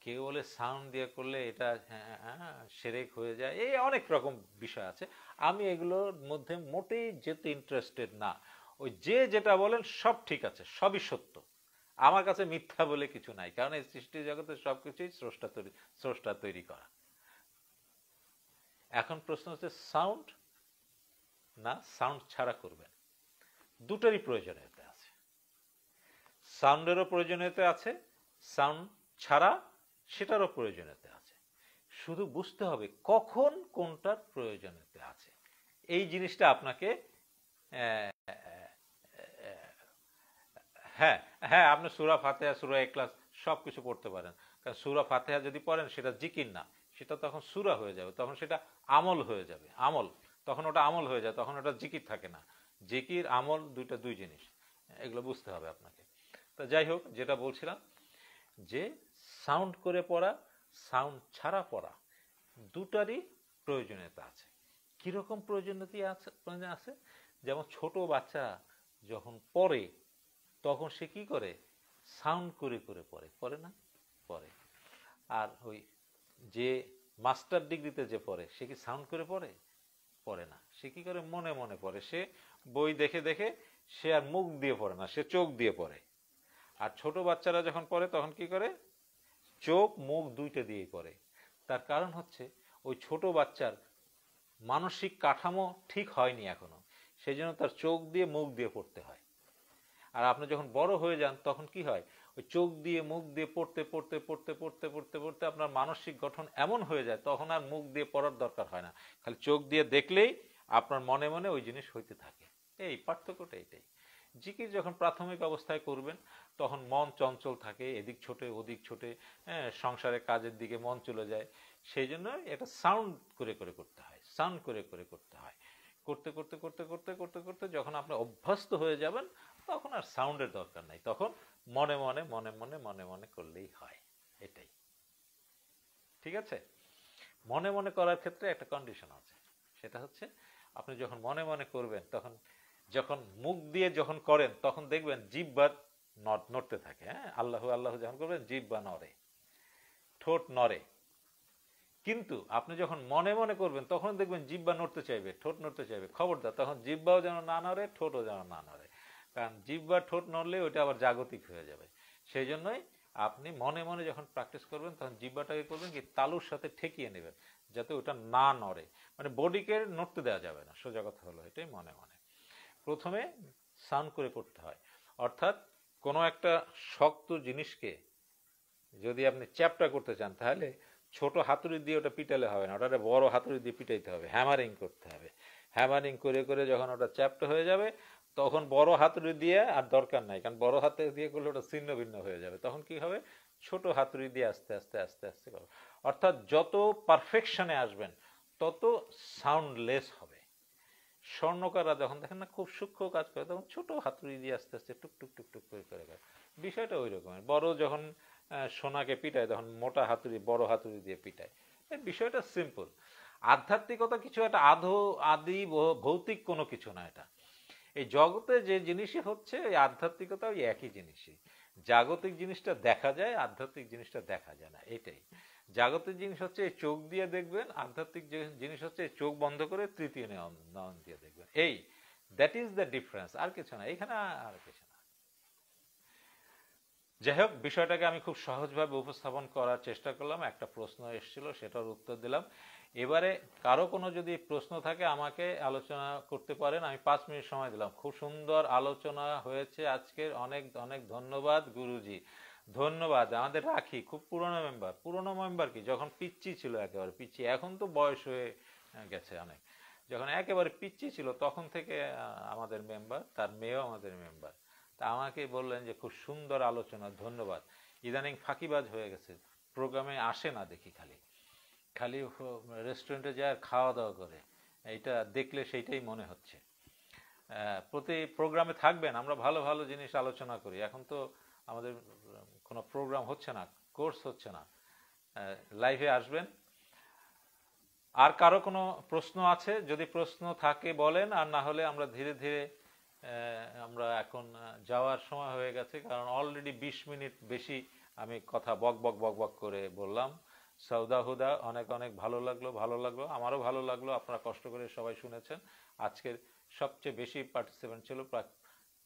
কেউ বলে সাউন্ড দিয়ে করলে এটা হ্যাঁ, হ্যাঁ, হ্যাঁ, সেরেক হয়ে যায় এই অনেক রকম বিষয় আছে আমি এগুলোর মধ্যে মোটেই যেতে ইন্টারেস্টেড না ওই যে যেটা বলেন সব ঠিক আছে সবই সত্য আমার কাছে মিথ্যা বলে কিছু নাই কারণ এই সৃষ্টি জগতে সব কিছুই স্রষ্টা তৈরি স্রষ্টা তৈরি করা এখন প্রশ্ন হচ্ছে সাউন্ড না সাউন্ড ছাড়া করবেন দুটারই প্রয়োজনীয়তা আছে সাউন্ডেরও প্রয়োজনীয়তা আছে সাউন্ড ছাড়া সেটারও প্রয়োজনীয়তা আছে শুধু বুঝতে হবে কখন কোনটার প্রয়োজনীয়তা আছে এই জিনিসটা আপনাকে হ্যাঁ হ্যাঁ আপনি সুরা ফাতেহা সুরা এক্লাস সব কিছু পড়তে পারেন কারণ সুরা ফাতেহা যদি পড়েন সেটা জিকির না সেটা তখন সুরা হয়ে যাবে তখন সেটা আমল হয়ে যাবে আমল তখন ওটা আমল হয়ে যায় তখন ওটা জিকির থাকে না জিকির আমল দুইটা দুই জিনিস এগুলো বুঝতে হবে আপনাকে তা যাই হোক যেটা বলছিলাম যে সাউন্ড করে পড়া সাউন্ড ছাড়া পড়া দুটারই প্রয়োজনীয়তা আছে কীরকম প্রয়োজনীয়তা আছে আছে যেমন ছোট বাচ্চা যখন পড়ে তখন সে কি করে সাউন্ড করে করে পড়ে পড়ে না পড়ে আর ওই যে মাস্টার ডিগ্রিতে যে পড়ে সে কি সাউন্ড করে পড়ে পড়ে না সে কি করে মনে মনে পড়ে সে বই দেখে দেখে সে আর মুখ দিয়ে পড়ে না সে চোখ দিয়ে পড়ে আর ছোট বাচ্চারা যখন পড়ে তখন কি করে চোখ মুখ দুইটা দিয়েই পড়ে তার কারণ হচ্ছে ওই ছোট বাচ্চার মানসিক কাঠামো ঠিক হয়নি এখনো সেই জন্য তার চোখ দিয়ে মুখ দিয়ে পড়তে হয় আর আপনি যখন বড় হয়ে যান তখন কি হয় ওই চোখ দিয়ে মুখ দিয়ে পড়তে পড়তে পড়তে পড়তে পড়তে পড়তে আপনার মানসিক গঠন এমন হয়ে যায় তখন আর মুখ দিয়ে পড়ার দরকার হয় না খালি চোখ দিয়ে দেখলেই আপনার মনে মনে ওই জিনিস হইতে থাকে এই পার্থক্যটা এটাই জিকির যখন প্রাথমিক অবস্থায় করবেন তখন মন চঞ্চল থাকে এদিক ছোটে ওদিক ছোটে হ্যাঁ সংসারে কাজের দিকে মন চলে যায় সেই জন্য এটা সাউন্ড করে করে করতে হয় সাউন্ড করে করে করতে হয় করতে করতে করতে করতে করতে করতে যখন আপনি অভ্যস্ত হয়ে যাবেন তখন আর সাউন্ডের দরকার নাই তখন মনে মনে মনে মনে মনে মনে করলেই হয় এটাই ঠিক আছে মনে মনে করার ক্ষেত্রে একটা কন্ডিশন আছে সেটা হচ্ছে আপনি যখন মনে মনে করবেন তখন যখন মুখ দিয়ে যখন করেন তখন দেখবেন জীব বা নট নড়তে থাকে হ্যাঁ আল্লাহ আল্লাহ যখন করবেন জীব বা নড়ে ঠোঁট নড়ে কিন্তু আপনি যখন মনে মনে করবেন তখন দেখবেন জিব্বা নড়তে চাইবে ঠোঁট নড়তে চাইবে খবরদার তখন জিব্বাও যেন না নড়ে ঠোঁটও যেন না নড়ে কারণ জীব বা ঠোঁট নড়লে ওইটা আবার জাগতিক হয়ে যাবে সেই জন্যই আপনি মনে মনে যখন প্র্যাকটিস করবেন তখন জিব্বাটাকে করবেন কি তালুর সাথে ঠেকিয়ে নেবেন যাতে ওটা না নড়ে মানে বডিকে নড়তে দেওয়া যাবে না সোজা কথা হলো এটাই মনে মনে প্রথমে সাউন্ড করে করতে হয় অর্থাৎ কোনো একটা শক্ত জিনিসকে যদি আপনি চ্যাপটা করতে চান তাহলে ছোট হাতুড়ি দিয়ে ওটা পিটালে হবে না ওটা বড় হাতুড়ি দিয়ে পিটাইতে হবে হ্যামারিং করতে হবে হ্যামারিং করে করে যখন ওটা চ্যাপটা হয়ে যাবে তখন বড় হাতুড়ি দিয়ে আর দরকার নাই কারণ বড় হাতে দিয়ে করলে ওটা ছিন্ন ভিন্ন হয়ে যাবে তখন কি হবে ছোট হাতুড়ি দিয়ে আস্তে আস্তে আস্তে আস্তে করবে অর্থাৎ যত পারফেকশনে আসবেন তত সাউন্ডলেস হবে স্বর্ণকাররা যখন দেখেন না খুব সূক্ষ্ম কাজ করে তখন ছোট হাতুড়ি দিয়ে আস্তে আস্তে টুক টুক টুক টুক করে করে করে বিষয়টা ওই রকমের বড় যখন সোনাকে পিটায় তখন মোটা হাতুড়ি বড় হাতুড়ি দিয়ে পিটায় বিষয়টা সিম্পল আধ্যাত্মিকতা কিছু একটা আধো আদি ভৌতিক কোনো কিছু না এটা এই জগতে যে জিনিসই হচ্ছে এই আধ্যাত্মিকতা ওই একই জিনিসই জাগতিক জিনিসটা দেখা যায় আধ্যাত্মিক জিনিসটা দেখা যায় না এটাই জাগতিক জিনিস হচ্ছে এই চোখ দিয়ে দেখবেন আধ্যাত্মিক জিনিস হচ্ছে চোখ বন্ধ করে তৃতীয় নয়ন দিয়ে দেখবেন এই দ্যাট ইজ দ্য ডিফারেন্স আর কিছু না এখানে আর কিছু না যাই হোক বিষয়টাকে আমি খুব সহজভাবে উপস্থাপন করার চেষ্টা করলাম একটা প্রশ্ন এসেছিল সেটার উত্তর দিলাম এবারে কারো কোনো যদি প্রশ্ন থাকে আমাকে আলোচনা করতে পারেন আমি পাঁচ মিনিট সময় দিলাম খুব সুন্দর আলোচনা হয়েছে আজকের অনেক অনেক ধন্যবাদ গুরুজি ধন্যবাদ আমাদের রাখি খুব পুরনো মেম্বার পুরনো মেম্বার কি যখন পিচ্ছি ছিল একেবারে পিচ্ছি এখন তো বয়স হয়ে গেছে অনেক যখন একেবারে পিচ্ছি ছিল তখন থেকে আমাদের মেম্বার তার মেয়েও আমাদের মেম্বার তা আমাকে বললেন যে খুব সুন্দর আলোচনা ধন্যবাদ ইদানিং ফাঁকিবাজ হয়ে গেছে প্রোগ্রামে আসে না দেখি খালি খালি রেস্টুরেন্টে যায় খাওয়া দাওয়া করে এটা দেখলে সেইটাই মনে হচ্ছে প্রতি প্রোগ্রামে থাকবেন আমরা ভালো ভালো জিনিস আলোচনা করি এখন তো আমাদের কোনো প্রোগ্রাম হচ্ছে না কোর্স হচ্ছে না লাইভে আসবেন আর কারো কোনো প্রশ্ন আছে যদি প্রশ্ন থাকে বলেন আর না হলে আমরা ধীরে ধীরে আমরা এখন যাওয়ার সময় হয়ে গেছে কারণ অলরেডি বিশ মিনিট বেশি আমি কথা বক বক বক বক করে বললাম সৌদা হুদা অনেক অনেক ভালো লাগলো ভালো লাগলো আমারও ভালো লাগলো আপনারা কষ্ট করে সবাই শুনেছেন আজকের সবচেয়ে বেশি পার্টিসিপেন্ট ছিল প্রায়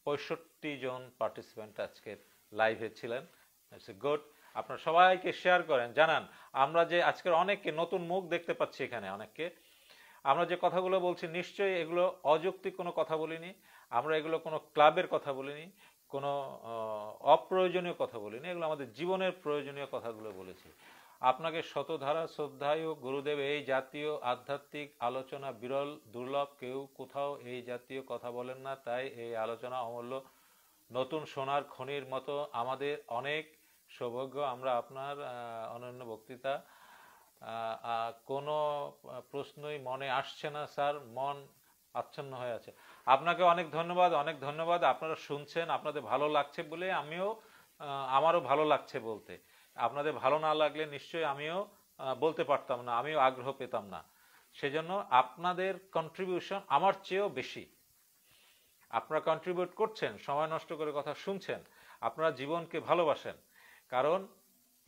পঁয়ষট্টি জন পার্টিসিপেন্ট আজকের লাইভে ছিলেন ইটস এ গুড আপনারা সবাইকে শেয়ার করেন জানান আমরা যে আজকের অনেককে নতুন মুখ দেখতে পাচ্ছি এখানে অনেককে আমরা যে কথাগুলো বলছি নিশ্চয়ই এগুলো অযৌক্তিক কোনো কথা বলিনি আমরা এগুলো কোনো ক্লাবের কথা বলিনি কোনো অপ্রয়োজনীয় কথা বলিনি এগুলো আমাদের জীবনের প্রয়োজনীয় কথাগুলো বলেছি আপনাকে শতধারা শ্রদ্ধায় গুরুদেব এই জাতীয় আধ্যাত্মিক আলোচনা বিরল দুর্লভ কেউ কোথাও এই জাতীয় কথা বলেন না তাই এই আলোচনা অমূল্য নতুন সোনার খনির মতো আমাদের অনেক সৌভাগ্য আমরা আপনার অনন্য বক্তৃতা কোনো প্রশ্নই মনে আসছে না স্যার মন আচ্ছন্ন হয়ে আছে আপনাকে অনেক ধন্যবাদ অনেক ধন্যবাদ আপনারা শুনছেন আপনাদের ভালো লাগছে বলে আমিও আমারও ভালো লাগছে বলতে আপনাদের ভালো না লাগলে নিশ্চয়ই আমিও বলতে পারতাম না আমিও আগ্রহ পেতাম না সেজন্য আপনাদের কন্ট্রিবিউশন আমার চেয়েও বেশি আপনারা কন্ট্রিবিউট করছেন সময় নষ্ট করে কথা শুনছেন আপনারা জীবনকে ভালোবাসেন কারণ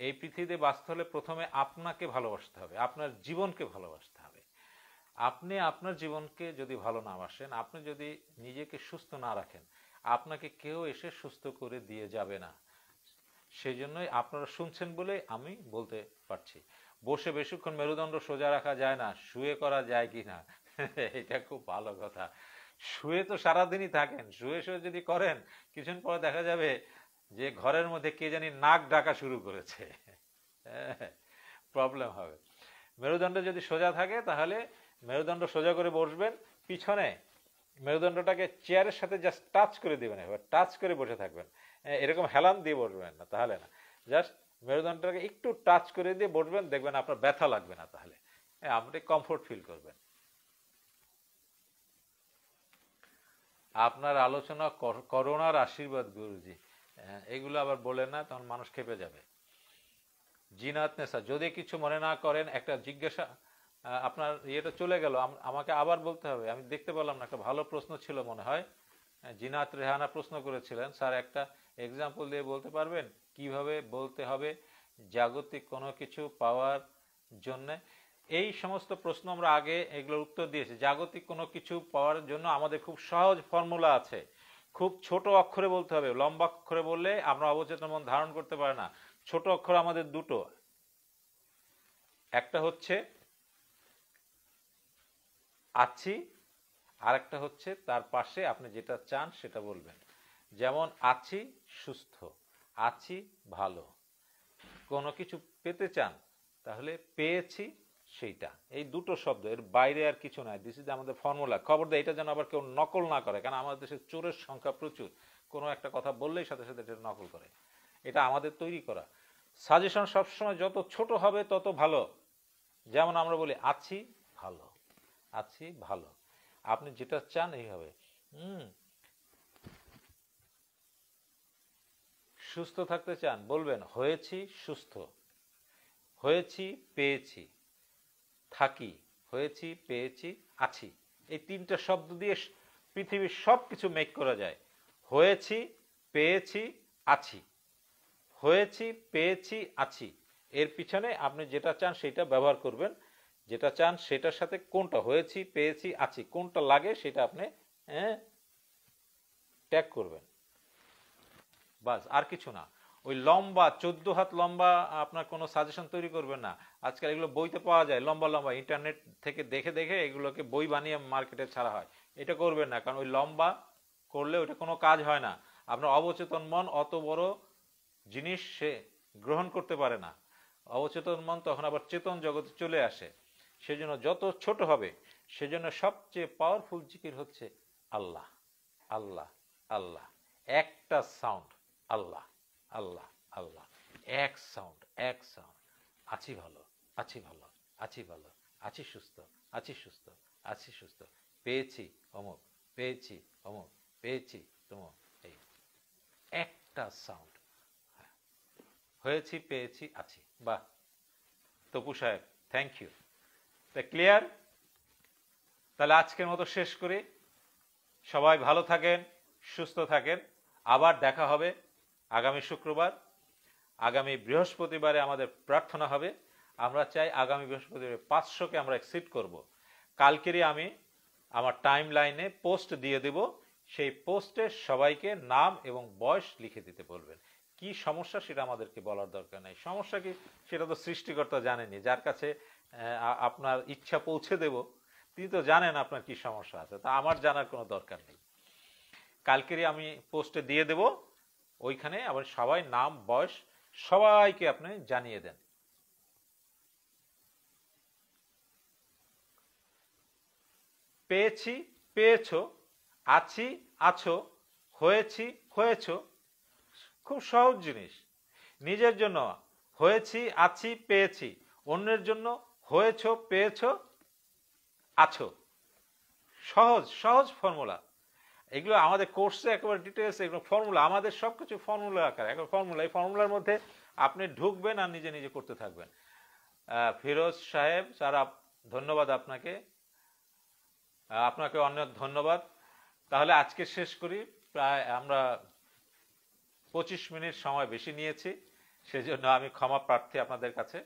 এই পৃথিবীতে বাঁচতে হলে প্রথমে আপনাকে ভালোবাসতে হবে আপনার জীবনকে ভালোবাসতে হবে আপনি আপনার জীবনকে যদি ভালো না বাসেন আপনি যদি নিজেকে সুস্থ না রাখেন আপনাকে কেউ এসে সুস্থ করে দিয়ে যাবে না সেই জন্যই আপনারা শুনছেন বলে আমি বলতে পারছি বসে বেশিক্ষণ মেরুদণ্ড সোজা রাখা যায় না শুয়ে করা যায় কি না এটা খুব ভালো কথা শুয়ে তো সারাদিনই থাকেন শুয়ে শুয়ে যদি করেন কিছুদিন পরে দেখা যাবে যে ঘরের মধ্যে কে জানি নাক ডাকা শুরু করেছে প্রবলেম হবে মেরুদণ্ড যদি সোজা থাকে তাহলে মেরুদণ্ড সোজা করে বসবেন পিছনে মেরুদণ্ডটাকে চেয়ারের সাথে জাস্ট টাচ করে দেবেন এবার টাচ করে বসে থাকবেন হ্যাঁ, এরকম হেলান দিয়ে বসবেন না তাহলে না জাস্ট মেরুদণ্ডটাকে একটু টাচ করে দিয়ে বসবেন দেখবেন আপনার ব্যথা লাগবে না তাহলে হ্যাঁ, আপনি কমফোর্ট ফিল করবেন আপনার আলোচনা করোনার আশীর্বাদ গুরুজি হ্যাঁ, এগুলো আবার বলে না তখন মানুষ খেপে যাবে জিনাত নেশা যদি কিছু মনে না করেন একটা জিজ্ঞাসা আপনার ইয়েটা চলে গেল আমাকে আবার বলতে হবে আমি দেখতে পেলাম না একটা ভালো প্রশ্ন ছিল মনে হয় জিনাত রেহানা প্রশ্ন করেছিলেন স্যার একটা এক্সাম্পল দিয়ে বলতে পারবেন কিভাবে বলতে হবে জাগতিক কোনো কিছু পাওয়ার জন্য এই সমস্ত প্রশ্ন আমরা আগে এগুলোর উত্তর দিয়েছি জাগতিক কোনো কিছু পাওয়ার জন্য আমাদের খুব সহজ ফর্মুলা আছে খুব ছোট অক্ষরে বলতে হবে লম্বা অক্ষরে বললে আমরা অবচেতন মন ধারণ করতে পারে না ছোট অক্ষর আমাদের দুটো একটা হচ্ছে আছি আর একটা হচ্ছে তার পাশে আপনি যেটা চান সেটা বলবেন যেমন আছি সুস্থ আছি ভালো কোনো কিছু পেতে চান তাহলে পেয়েছি সেইটা এই দুটো শব্দ এর বাইরে আর কিছু নাই দিস ইজ আমাদের ফর্মুলা খবর দেয় এটা যেন আবার কেউ নকল না করে কারণ আমাদের দেশে চোরের সংখ্যা প্রচুর কোনো একটা কথা বললেই সাথে সাথে এটা নকল করে এটা আমাদের তৈরি করা সাজেশন সবসময় যত ছোট হবে তত ভালো যেমন আমরা বলি আছি ভালো আছি ভালো আপনি যেটা চান এই হবে হুম সুস্থ থাকতে চান বলবেন হয়েছি সুস্থ হয়েছি পেয়েছি থাকি হয়েছি পেয়েছি আছি এই তিনটা শব্দ দিয়ে পৃথিবীর সব কিছু মেক করা যায় হয়েছি পেয়েছি আছি হয়েছি পেয়েছি আছি এর পিছনে আপনি যেটা চান সেটা ব্যবহার করবেন যেটা চান সেটার সাথে কোনটা হয়েছি পেয়েছি আছি কোনটা লাগে সেটা আপনি ট্যাগ হ্যাঁ, করবেন বাস আর কিছু না ওই লম্বা চোদ্দ হাত লম্বা আপনার কোনো সাজেশন তৈরি করবেন না আজকাল এগুলো বইতে পাওয়া যায় লম্বা লম্বা ইন্টারনেট থেকে দেখে দেখে এগুলোকে বই বানিয়ে মার্কেটে ছাড়া হয় এটা করবেন না কারণ ওই লম্বা করলে ওটা কোনো কাজ হয় না আপনার অবচেতন মন অত বড় জিনিস সে গ্রহণ করতে পারে না অবচেতন মন তখন আবার চেতন জগতে চলে আসে সেজন্য যত ছোট হবে সেজন্য সবচেয়ে পাওয়ারফুল জিকির হচ্ছে আল্লাহ আল্লাহ আল্লাহ একটা সাউন্ড আল্লাহ আল্লাহ আল্লাহ এক সাউন্ড এক সাউন্ড আছি ভালো আছি ভালো আছি ভালো আছি সুস্থ আছি সুস্থ আছি সুস্থ পেয়েছি অমুক পেয়েছি অমুক পেয়েছি তোমক এই একটা সাউন্ড হ্যাঁ। হয়েছি পেয়েছি আছি বাহ তপু সাহেব থ্যাংক ইউ তা ক্লিয়ার তাহলে আজকের মতো শেষ করি সবাই ভালো থাকেন সুস্থ থাকেন আবার দেখা হবে আগামী শুক্রবার আগামী বৃহস্পতিবারে আমাদের প্রার্থনা হবে আমরা চাই আগামী বৃহস্পতিবারে পাঁচশোকে আমরা এক্সিট করব। কালকেরই আমি আমার টাইম লাইনে পোস্ট দিয়ে দেব সেই পোস্টে সবাইকে নাম এবং বয়স লিখে দিতে বলবেন কি সমস্যা সেটা আমাদেরকে বলার দরকার নেই সমস্যা কি সেটা তো সৃষ্টিকর্তা জানেনি যার কাছে আপনার ইচ্ছা পৌঁছে দেব তিনি তো জানেন আপনার কি সমস্যা আছে তা আমার জানার কোনো দরকার নেই কালকেরই আমি পোস্টে দিয়ে দেবো ওইখানে আবার সবাই নাম বয়স সবাইকে আপনি জানিয়ে দেন পেয়েছি পেয়েছ আছি আছো হয়েছি হয়েছ খুব সহজ জিনিস নিজের জন্য হয়েছি আছি পেয়েছি অন্যের জন্য হয়েছ পেয়েছ আছো সহজ সহজ ফর্মুলা এগুলো আমাদের কোর্সে একেবারে ডিটেলস এগুলো ফর্মুলা আমাদের সব কিছু ফর্মুলা আকার এখন ফর্মুলা এই ফর্মুলার মধ্যে আপনি ঢুকবেন আর নিজে নিজে করতে থাকবেন ফিরোজ সাহেব স্যার ধন্যবাদ আপনাকে আপনাকে অনেক ধন্যবাদ তাহলে আজকে শেষ করি প্রায় আমরা পঁচিশ মিনিট সময় বেশি নিয়েছি সেজন্য আমি ক্ষমা প্রার্থী আপনাদের কাছে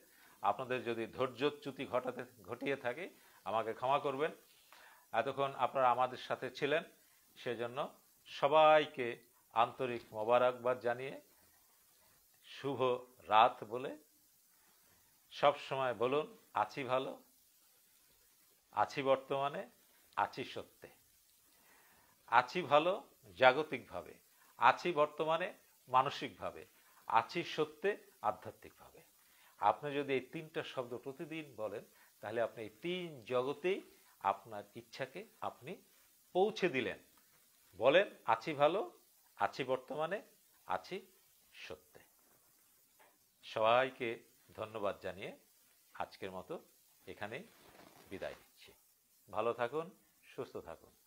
আপনাদের যদি ধৈর্যচ্যুতি ঘটাতে ঘটিয়ে থাকি আমাকে ক্ষমা করবেন এতক্ষণ আপনারা আমাদের সাথে ছিলেন সেজন্য সবাইকে আন্তরিক মোবারকবাদ জানিয়ে শুভ রাত বলে সব সময় বলুন আছি ভালো আছি বর্তমানে আছি সত্যে আছি ভালো জাগতিকভাবে আছি বর্তমানে মানসিকভাবে আছি সত্যে আধ্যাত্মিকভাবে আপনি যদি এই তিনটা শব্দ প্রতিদিন বলেন তাহলে আপনি এই তিন জগতেই আপনার ইচ্ছাকে আপনি পৌঁছে দিলেন বলেন আছি ভালো আছি বর্তমানে আছি সত্যে সবাইকে ধন্যবাদ জানিয়ে আজকের মতো এখানেই বিদায় নিচ্ছি ভালো থাকুন সুস্থ থাকুন